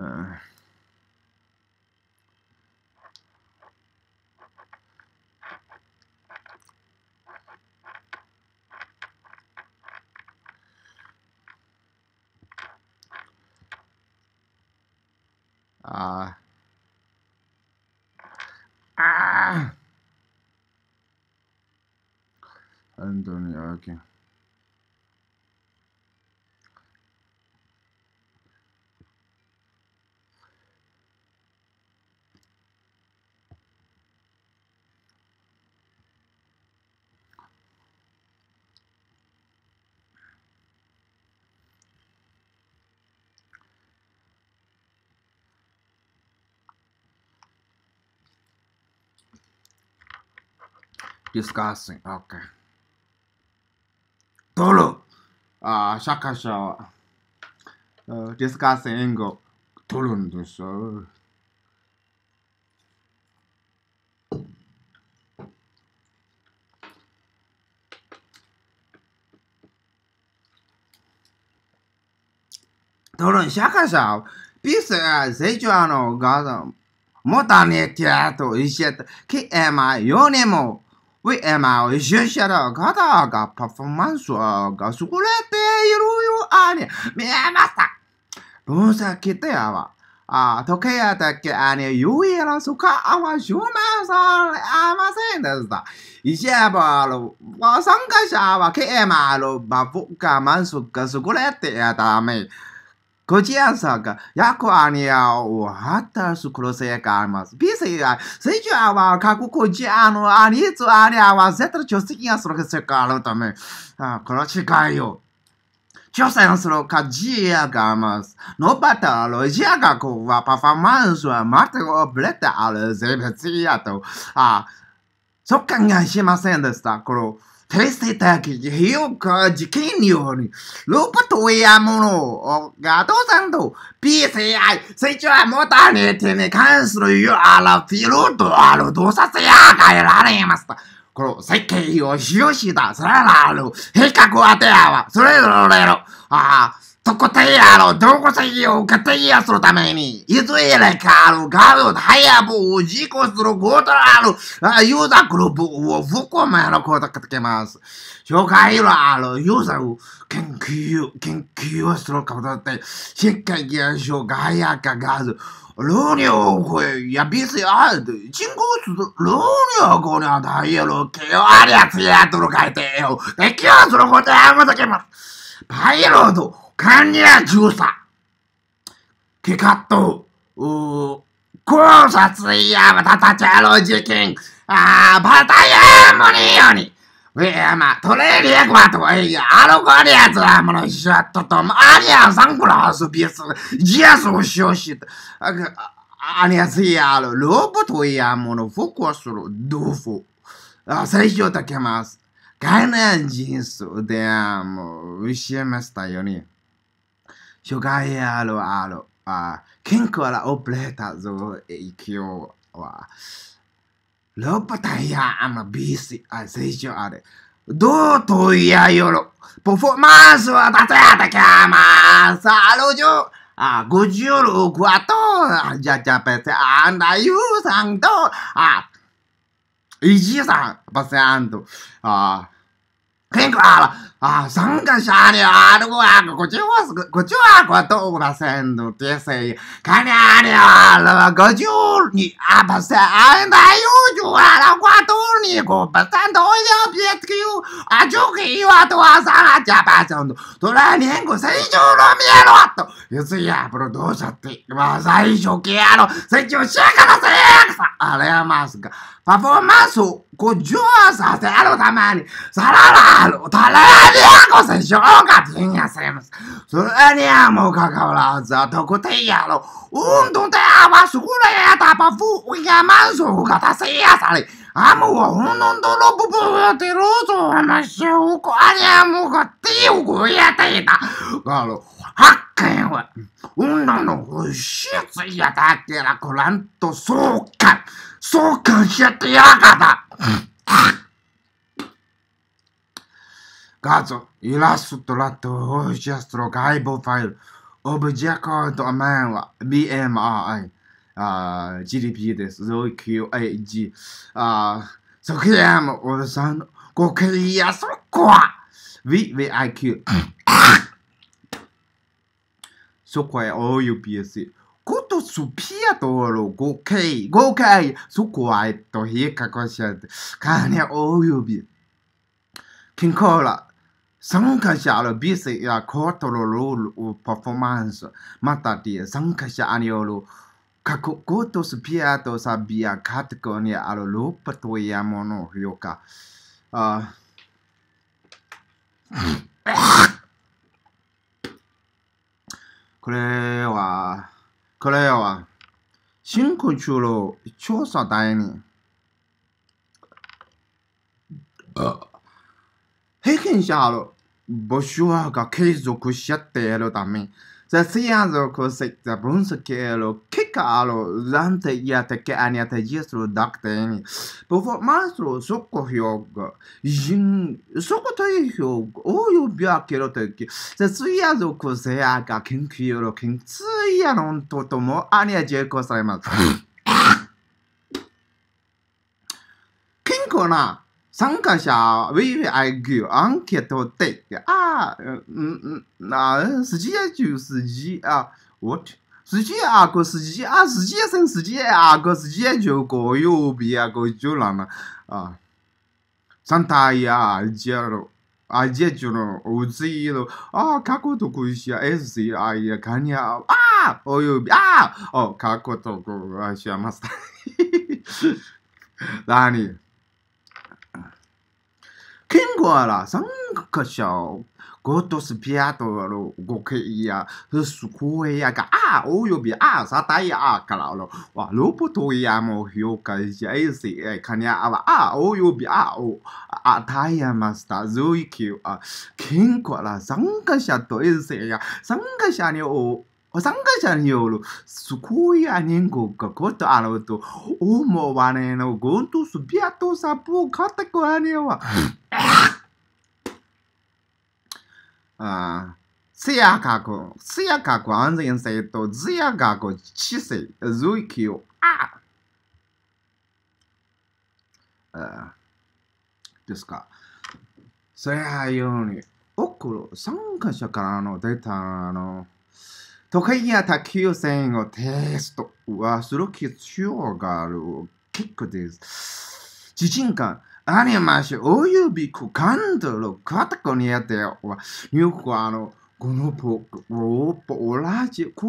Uh, Ah. Uh, ah. Antonio, okay. Disgusting. Okay. Tolo. Ah, shaka shawa. h disgusting ingo. Tolun desu. Tolun shaka shawa. Bisa ya, s e u a n o gaza. もたねてやと一緒やった。きえま、よねも。Oui, Emma, je c h e r h e cada la performance が優れているよあに見えました。分析では、あ時計だけあに有意なそかは証明されませんでした。一部の参加者は KMR バブが満足が優れていたため、ご自愛さが、役割にあう、はたす可能性があります。ビスや、せいじゅは、かくこじあの、アりえつありゃは、せたら、ちょすきやするせかあるため、あ、この違いよ。挑戦するか、じやがます。のばたろ、じやがこは、パフォーマンスは、まったく、ぶれてある、ぜべつやと、あ、そっかんしませんでした、この、テレたき火を事件により、ルパとアモものがドさんと PCI 成長モーターに手に関するユアラフィルドあるサ、セア、変えられました。この設計を使用したさらなる変革を当てはそれぞれのあと答えやろ、どこさえを語りやするために、いずやらかる、ガルド、ハヤブを事故することある、あユーザーグループをまめろ、こうたかけます。紹介のあるユーザーを研究、研究をするこだって、しっかりょう、ガヤかガード、老鸟会やビスや人工室老鸟こりゃだやろけよありゃつやとろかいてよ。できよすることはまたけます。パイロット管理や巡査、結果と、考察やまた立ちあろう受験、あバタヤもねえよに。ええ、まあ、トレーリアクワとは、ええ、あの子あるやつは、もの、しゃっとと、ありゃ、サンクラスビス、ジアスを使用して、あ、アりゃ、せや、ロボとや、もの、フォーカスする、どうフォあ、最初だけます。概念人数で、もう、教えましたよね。yo gae alo alo, a kenko l a opleta zo e ikio wa, lopa taya ama bisi a s e i j o are, do to ya y o l o performance wa t a t a a takama, sa alo jo, あ、5 s 億ワット、あ、じゃじゃべせ、あんだ、ゆうさんと、あ、いじ a ん、ばせあんと、あ、けん a l ら、啊，上个夏天的我啊，过去我是过去啊，我都把山都跌碎，看见的了，过去你啊把山那有就啊，那我都你过把山都要别丢啊，就给我多上啊加班上都，突然连个最初の見えろと、ゆつやプロどうしちゃって、まあ最初系あの、最初しやからせやさ、あれはますが、パフォーマンスをこう上手させあのたまに、さららあの、たららこせしょうがてんやされます。それにゃもかかわらず、とて定やろ。うんとてあばすぐれやたばふうやまんそうがたせやされ。あむはうんのんどろぶぶやてろうぞはなしようこあにゃもがてよこやていた。あの、発見は、うんのの不しつやたけらこらんとそうか。そうかんしやてやがた。g a イラストラ s ト、t o l ャスト o j 部ファイル、オブジェクト、アメン o BMRI、GDP です。ゾイ QAG、あ即やも、おじさん、ごけりやそこは、VVIQ、そこへ OUPSC、ことすぴやとろ、ごけ、ごけ、そこは、えっと、ひえかこしゃって、かね、OUB、健康ら、zamkasha alo bise ya kotolo lo performance matati zamkasha aniolo kako koto spia to sabia katko ni alo lo patwe mono yoka ah 그래와그래와신고추로추워서다행이해긴샤로募集が継続し合っているため、Sean zokusikta brunskero kikaro zante yate ke anyate jisru dakteni. Bufo masru soko hyoga. Jin soko toi hyoga. Oyo byakiro teki. Se suya zokuseya ka kinkiro kin tsuya non toto mo anya jeko saimasu. Kinko na 参加者 w i q u ê t e t a あ、うん、あ、すじやじゅうすじ、あ、what? すじやこすじ、あ、すじやせんすじやこすじやじゅうこよびやこじゅうらあ、サンタやじゃろ。あじゃじゅのうついろ。あ、過去とくしあ、および、あ、お、何听过了，真个笑，个都是别的咯，我可以啊，是会呀个啊，哦哟比啊啥呆啊个了咯，我老婆婆也冇有个这谁事，看见啊我啊哦哟比啊哦啊呆啊么子在嘴口啊，听过了，真个像对子呀，真个像你哦。参加者による救い上げんがこっとあると思わねのゴントスピアトサプを買ってくれねえわ。せやかく、せやかく安全性と、せやかく知性、随気を、あですか。それように、多くの参加者からのデータの、得意や卓球戦をテストはする必要がある。結構です。自陣感、アニマシ、およびくカンドル、カタコニアでは、ーくアの、このポーク、同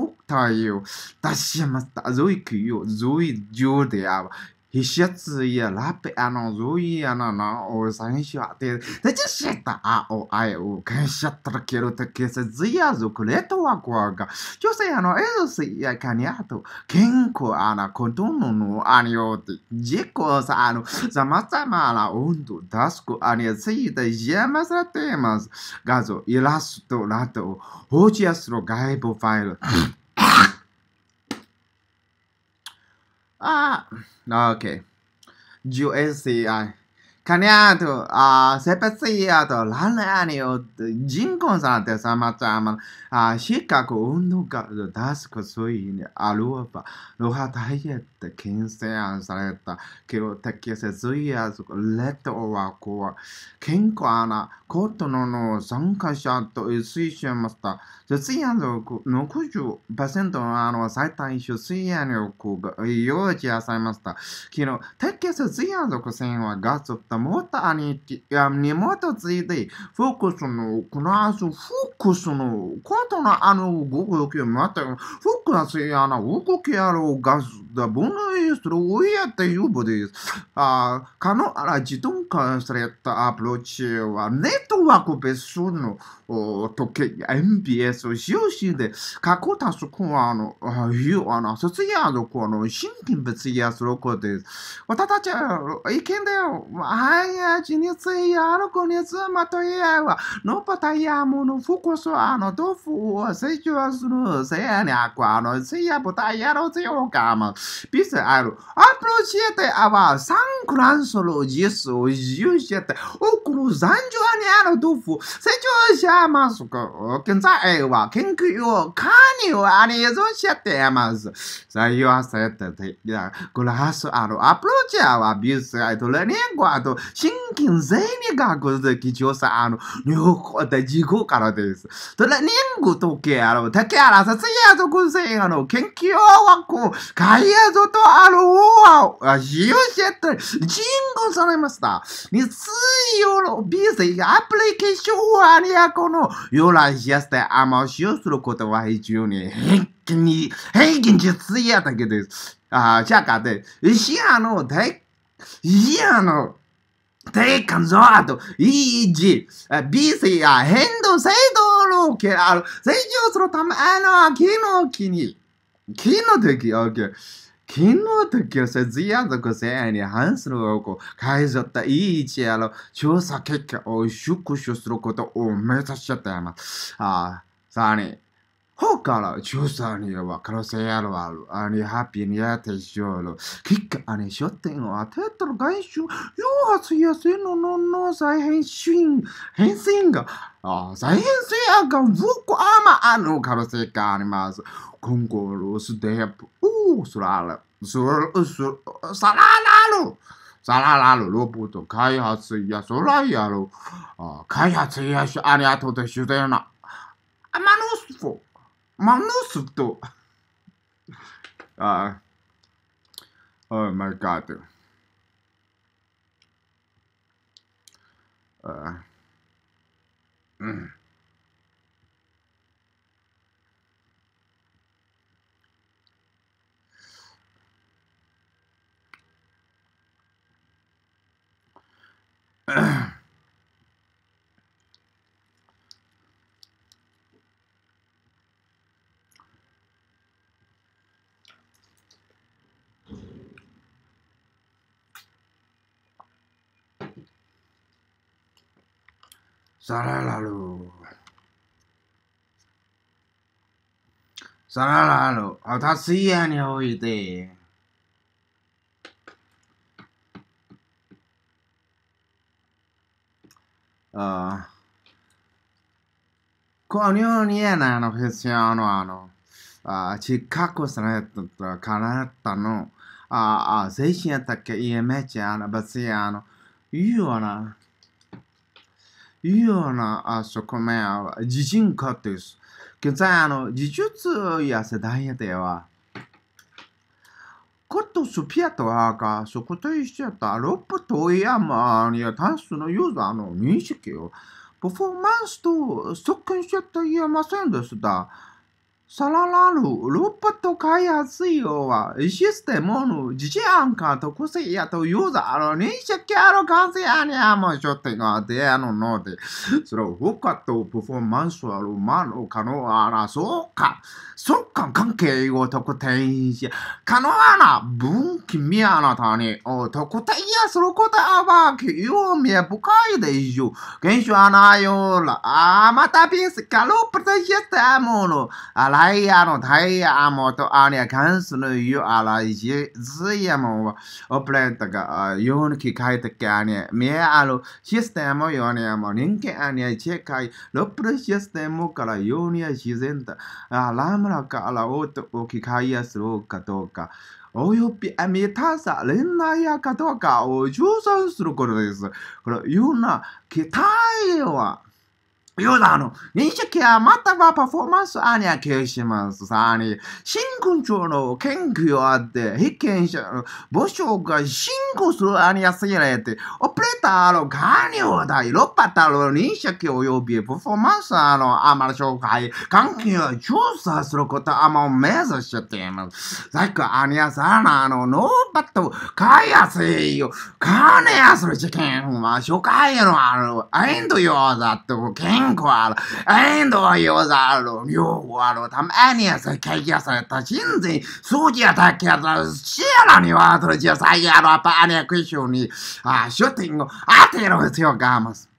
クタイを出しました。ゾイキヨ、ゾイ上であ hisiatsia lape anozui anana o sanshi ate tachishita a o ai o kanshatara kero takesa zia zo kureto wa kuaga chose ano eso si ya kaniato kenko ana kontono no aniote jiko sa ano samasama ala ondo dasco ania seita yamasa temas gazo irasto lato hojiasro gaibo file Ah, okay. USCI. Kaniato, ah, sepasiato, lananio, jinkon sante samataman, ah, shikaku, unduka, dasco sui, aluapa, lohatayet. て禁制案された記録的節やレッドはこは健康なことの参加者と推しました。節約セ60%のあの最大出演力が用意されました。昨日、適節約線はガスともたににもとついて、フォークスのこのフォークスのことのあの動きをまた、フォークスやな動きやろうガスだ、ボン maestru, uite, iuburis, cano alagitum constretta aploceva network 別所の時 MBS 終始で過去多数このいうあの卒業のこの新品別やすることです。私たちは意見だよ。あやじについやるこにつまとやは、のぱたやものフォコスあの豆腐を成長するせやにゃくあのせやぶたやろうぜよかま。ビ isso? Claro. A projeta aba sancransolo disso, justa, o cruzanjo aneano tufo, se jo chamas, quem sabe, o quem que o canio anezo chate amas, sai eu acerta, colasso aro, a projeta aba bis, aí tu lenegua, tu, shinkin zeni gagos de que josa ano, nyoko de jigo cara des, tu lenengu toque aro, take ara, se ya to kunse ano, quem que o wako, caia do ことああ、しわ優勝と人口されました。日曜のビザアプリケーションはあリアこのよらしやすてあましをすることは一応に平均に、平均いやだけです。あじゃあかで、シアの大、シアの、定感情あと EEG、BC や変動制度の成長するための機能機に、機能的、OK。勤の時を節約属性に反する方向、改造ったいい位置やろ、調査結果を縮小することを目指しちゃったまな。あさらに、ほからちーうーにはからせやるわる。あにはぴにやてしょる。きっかあにしょってんをあてったら外周。ようはすやせののの再変身。変身が。あ再変性やがん。僕はまあのからせがあります。今後ロスデープ。おう、そらら。そら、そら、さららる。さらなるロボット開発やそらやろ。開発やし、ありがとうでしゅでな。マヌス Mano subto. Ah. oh my god. Uh. Mm. サララルサララルアタスイヤにおいてあ con un'iena no pensiamo ano a Chicago stretto canetta no a a 600 che imece a n a baziano io ana いうようなこ面、自信家です。現在、あの、技術や世代では、ことスピアとはか、そこと一緒やっだ、ロップといや、まあ、いや、単数のユーザーの認識を、パフォーマンスと即根しちゃった言えませんでした。さらなるロープと開発用はシステムの自治案化特性やとユーザーの認識ある完成案やもしょってがであるので、それをフォーカとパフォーマンスあるまの可能あらそうか、そ関係を特定し、可能な分岐見あなたに特定やすることは興味深いでしょう。現象はないよら、またピースかロープとシステムのあらライアのタイヤもとアニア関数のユアライジズヤもオプレンタがヨンキカイテキアニア、ミアルシステムヨニアも人気アニアチェカイ、ロプルシステムからヨニア自然だ、ラムラからオートを機械やするかどうか。および満たされないやかどうかを調査することです。これ、いうな、期待は、ユダの認識はまたはパフォーマンスアニアケします。さに、新君長の研究をあって、被験者の募集が進行するアニアすぎらって、オペレーターのニオだ、ロパタの認識及びパフォーマンスのアマル紹介、関係を調査することあま目指しています。さっきアニアさんのノーパット買いやすいよ。金やする事件は、初回のあの、インドよだって、研んこある、インドはユーザーる、両方ある、たまにやさ、ケーキやさ、たしんぜん、そうじやたけやさ、シアラには、とじやさ、やらぱにゃくしょに、あ、シューティング、あてる必要があります。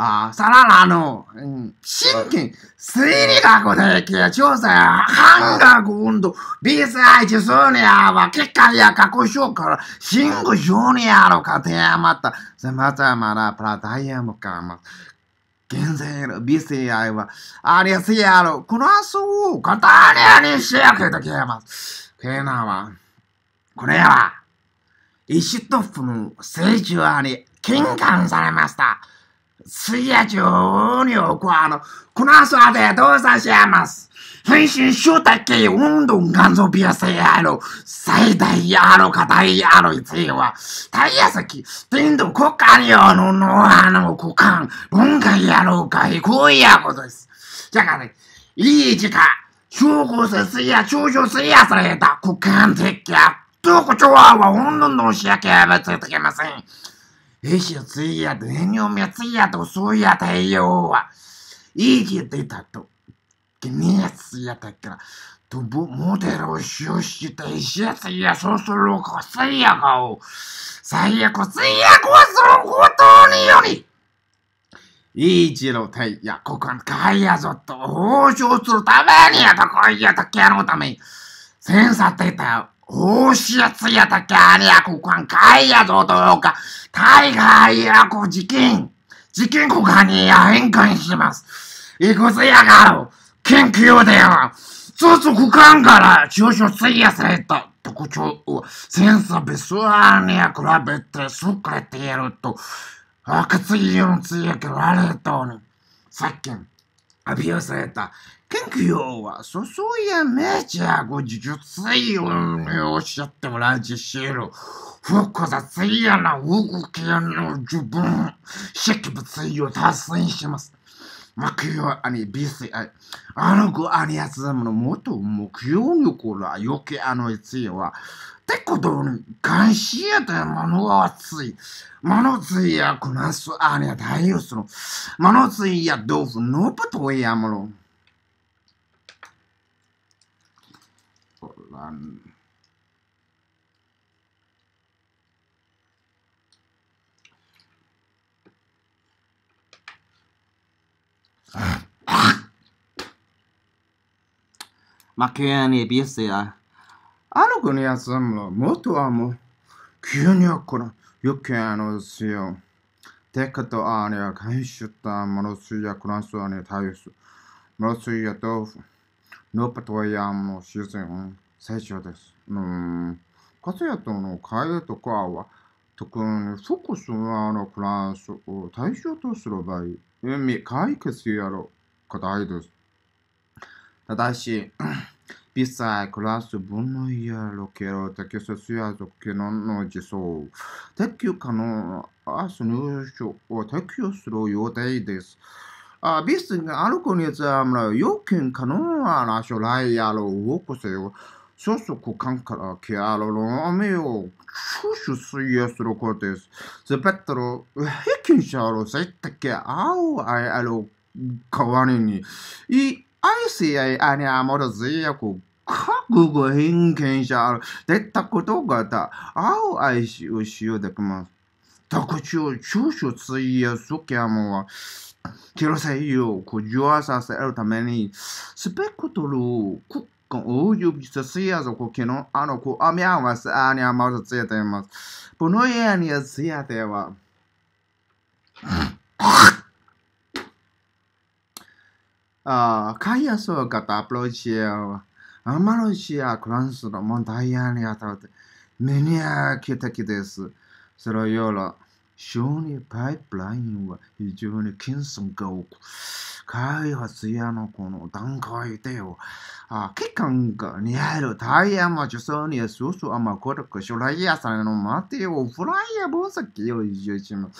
あさらなの、うん、真剣、推理学で決調査や、半額運動、ビスアイチソニアは、結果や過去章から、シングジョニアの過程やまた、さまざまなプラダイアムかます。厳選やろ、美声愛は、ありすいやろ、この遊ぼを語りゃにしやけどけやまけなは、これは、石とップの成長に、金管されました。水野町におこあの、この遊びで動作しやます。推身しようたけ、温度が伸びやせやろ、最大やろか大やろいついは、大やさき、天道国家にあのの、あの、股間、文化やろかい、こうやことです。じゃがね、いい時間、証拠せすや、長所せやされた、股間的や、どこちょわは、温度のしやけやばついてけません。えしやついや、でにょみやついやと、そうや太陽は、いい時出たと。Гнец я такра. Тубу м у д е р し щ у や и т а ищец я сосу л у к は с ы ことにより、а я к у с ы いや、у с р かいやぞと報酬するためにやたこいやたけのために。センサてた報酬やつやたけありや股間かいやぞとよか。大概やこ事件。事件股間にや変換します。いくつやがろう。研究では、続く間から水出された特徴をセンサ別ーに比べて優れていると、活用つやけられたに、さっき、発表された研究は、そいやメジャーご技術運用しちゃってもらう実施の複雑やな動きの自分、識物を達成します。木曜、あの、ビス、あの子、あのやつのもの、元木曜の頃は余計あのやつよは、ってことに関しやたものは熱い。ものついやこなす、あのや大よその、ものついや豆腐、のぶとやもの。ほら、Μα και αν η πίεση, άλλο κονιά σάμλο, μότο άμο, κοινιά κονά, 육회하는수 요, 데크도아니 야, 간식 다, 머로수 야, 그란수아니 야, 다이 수, 머로수 야, 도 프, 노파토 야, 뭐, 시 즌, 세쇼데 스, 음, 가수 야, 또, 뭐, 가 야, 또, 과 와, 特に、そこその、フランスを対象とする場合、海、解決するやろかたいです。ただし、サイクラス分のやろけろ、適すやぞけのの自走。適用可能、あ、その書を適用する予定です。あ、ビスがある子については、要件可能な将来やろう、動くせよ。消息感から消えるの雨を収集水泳することです。スペクトルロ、平均者を最適合う愛ある代わりに、い愛し合いあにあまる罪悪、各国偏見者を出たことがた、合う愛しを使用できます。特注収集水泳スキャムは、広瀬を苦情させるために、スペクトルを con oyubisa sia zo ko kino ano ko amya wa sa anya ma zo tse te ma pono ye anya sia te wa a kaya so gata plochia wa amaro sia clans no montai ya ni ata te menia kitaki desu それよら小児パイプラインは非常に検査が多く開発屋のこの段階でよ、あ期間が似合えるタイヤも女装に少々甘くるく、将来屋さんの待てよ、フライヤー分析を重視の、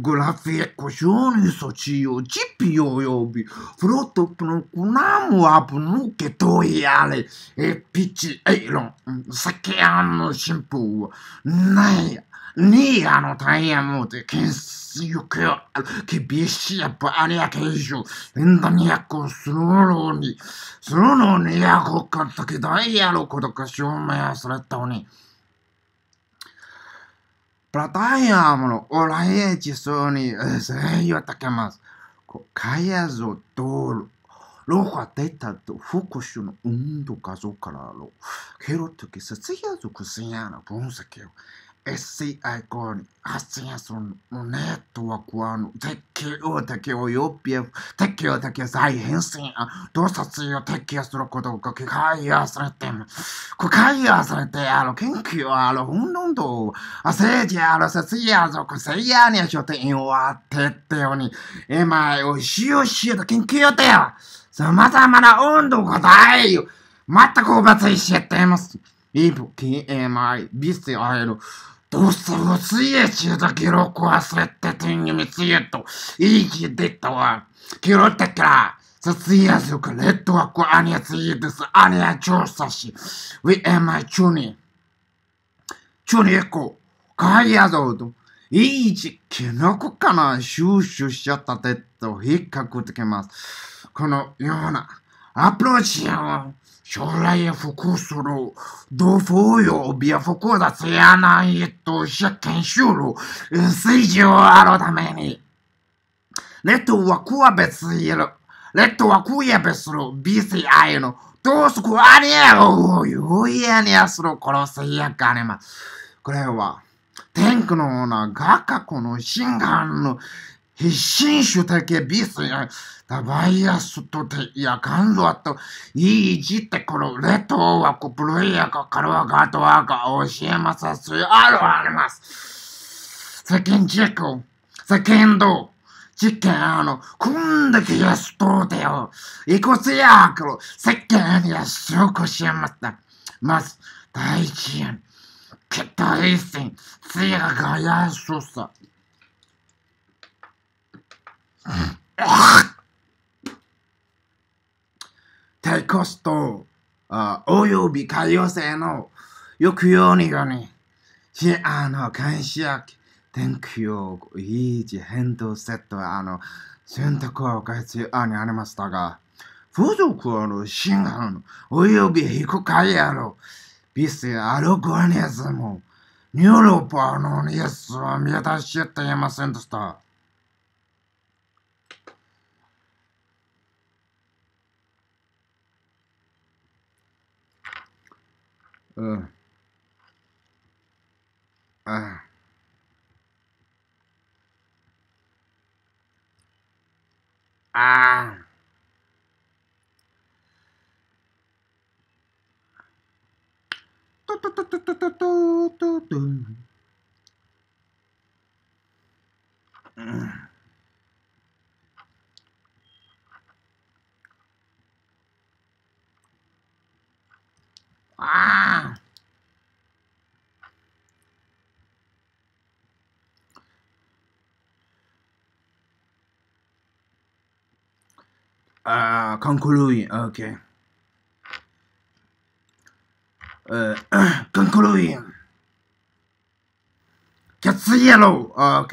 グラフィック承認措置よ、チップヨ呼び、フロトプのクナムアップのけとやれ、エピチエイロン、酒屋の新風は、ない、にあのタイヤもで検査。Sucre, que biesia pane aquello, en dania con sunoni, sunoni hago canta que daia lo colocación me asretoni. Platayam no, ola echi soni, sello atacamas, cayas o toro. ロハデタとフォクションの温度画像からロケロットケサツヤ族スヤの分析を s c i k o o h asiansun nettua kuon tekkiö tekkiö joppie tekkiö tekkiö sai hensin dosatsi o tekkiö s u r o koto ko k e k a i a sareten ko kaia sarete alo kenkyo alo u n n u n d o aseji alo sesia zo ko seia ni shote in wa tete oni ema i o shio shio to kenkyo te a yo 様々な温度が大よ全くおばついしちゃってます。イブ、TMI、ビスで会える。どうせても水泳中だ記録を忘れててんみつゆと、いい気でたわ。拾ってから、撮影するか、レッドワークアニアツイです。アニヤ調査し、ウィエマイチュニ。チュニエコ、カイヤドウド、いいじ、キノコかな、収集しちゃったでと、比較できます。このようなアプローチを、Šola je fokusuru, dofuju, bio fokusați iana itu și kenshuru, 水上あるために。レッドはクワベツイル、レッドはクヤベスル、BCI の、どうすくありやろう、ゆいやにやする殺せやかねま。これは、天空の女、画家この真犯の必死にし主体系ビースや、たばイアスとて、や、かんぞ。と、いいじって、この、レッドオーワコプロイヤか、カルワガートワーえますあらわれます。セキンチこ。せク、んどンド、実験、あの、こんだけやすとてよ、いこせやーく、せっけんやすよ、しえますた。まず、第一円、いせん。つやがやすさ。低コストあおよび海洋性の抑揚により、シアの解釈、天気を維持、変動セット、あの、選択を必要にありましたが、付属あるシンガルおよび低回あのビスアルゴニズム、ニューロパーのニュースは見出していませんでした。uh, ah ah Mm-hmm. à à conclude ok uh, conclude Katsuyalo ờ, ok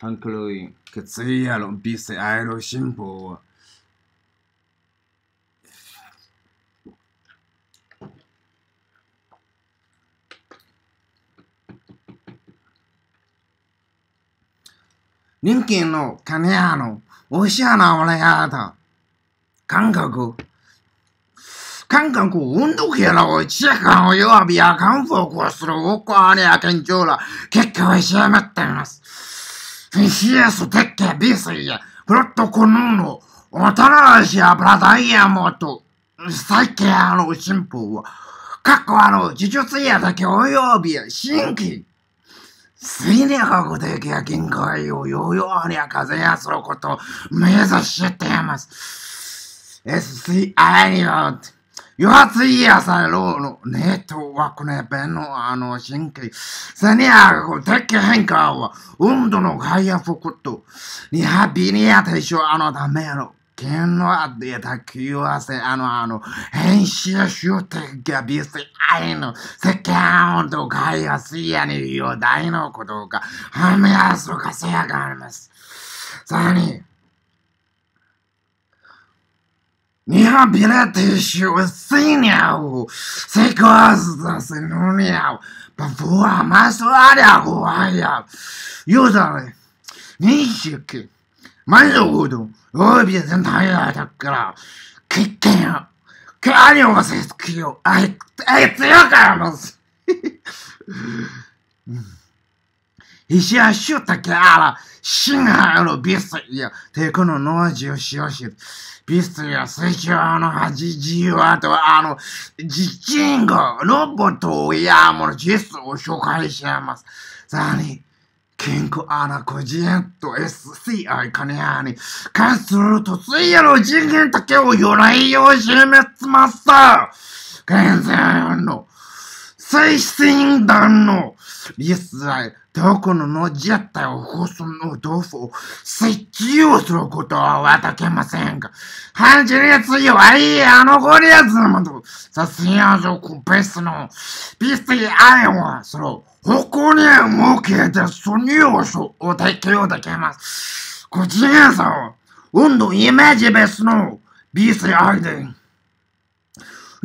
conclude Katsuyalo bise aero simple 人間の金屋のお医者な俺やだ。韓国。韓国運動会の一時間を弱日や感覚をするこわれや研究の結果をしまっています。フィシ CS 鉄拳ス3やプロットコヌーのおたらしやブラダイヤモト、最近あの進歩は、過去あの呪術やだけ及び新規いにゃごてきや金庫をよよにゃぜやすることを目指ってやます。SCI には、弱ついやさろうのねットワークね、べのあの神経、せにゃごてき変化は、んどのふくと、リハビリや対象あのためやろ。pequeno daqui o oceano, enche a chuta gabista aino, se quando cai a ciani o daino kodoka, ameaço que se agarmas. Sani. リハビリティッシュをせにゃう。せこすだせのにゃう。パフォーマンスありゃごはや。よだれ。にしき。まいどごど。おビーズないだ、だから、けっけんよ。けありおませすきよ。あい、あい強かよ、もう。石はシュッタケあら、シンハロビスト、や、テクノノジオシオシ、ビスや水晶の八十話とは、あの、ジチンゴ、ロボットやものジスを紹介します。さらに、キンクアナコジエント SCI カネアニ。関するとつい人間だけを由来を示めつます現在の最新団のリスライ、どこのの実態を放送の豆腐を設置をすることはわたけませんが、半時列弱いあのゴリアズマと、さすがにあそこペースの PCI は、その、ここには設けたソニュー書を提供だけます。こちらさ、温度イメージベースの BCI で、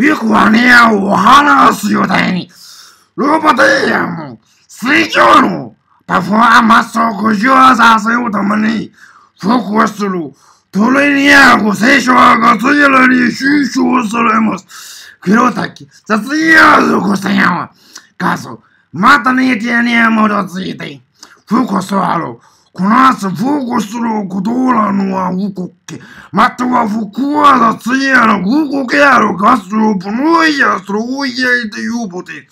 よくはねを話す予定に、ロボテイヤも水上のパフォーマンスを向上させようために、フォスするトレニアご聖書がそちらに収集されます。黒崎、雑用ご専用は、ガソ、またねえてにゃもろついて。ふこそあろ。このあすふこすろこどうらのはうこっけ。またはーくわだついやらうこけやろかすろぶのいやそろいやいてよぼて。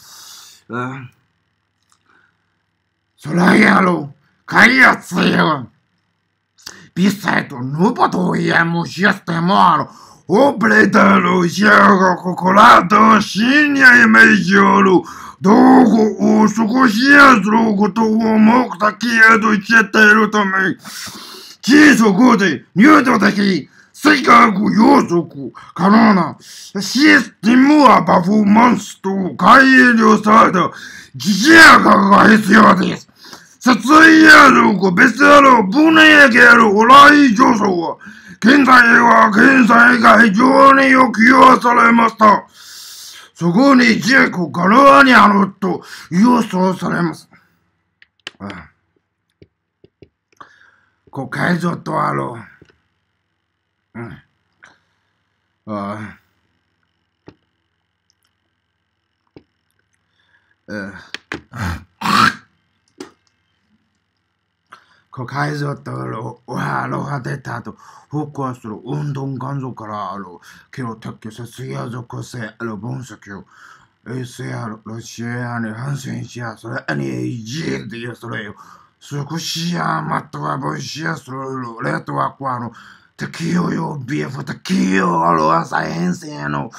そらやろ。かいやつや。ビサイトノぼトイやもシやすてもあろ。オブレタロシアゴココラドシニアイメージオル。どうごお過ごしやすることを目先やと言っちゃっているため、小さくで入道的、世界要素可能なシステムはパフォーマンスと改良された自治価格が必要です。撮影や力、別やろ、分野であるお来上層は、現在は、現在が非常によく言わされました。そこに一役がラワにあろうと、予想されます。ん。こう、解除とあろう。うん。ああ。うん。こう解像とロはロハデタとフォーカスする運動元祖からある気を撤去させや属性ある分析を ACR ロシアに反戦しやそれに AG でやそれよスクシアマットは分子やそれよレートはこあの適用用 BF 適用ある朝編成の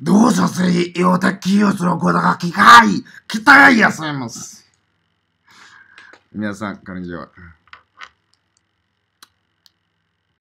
どうさせよ適用することが機会期待やされます皆さん、こんにちは。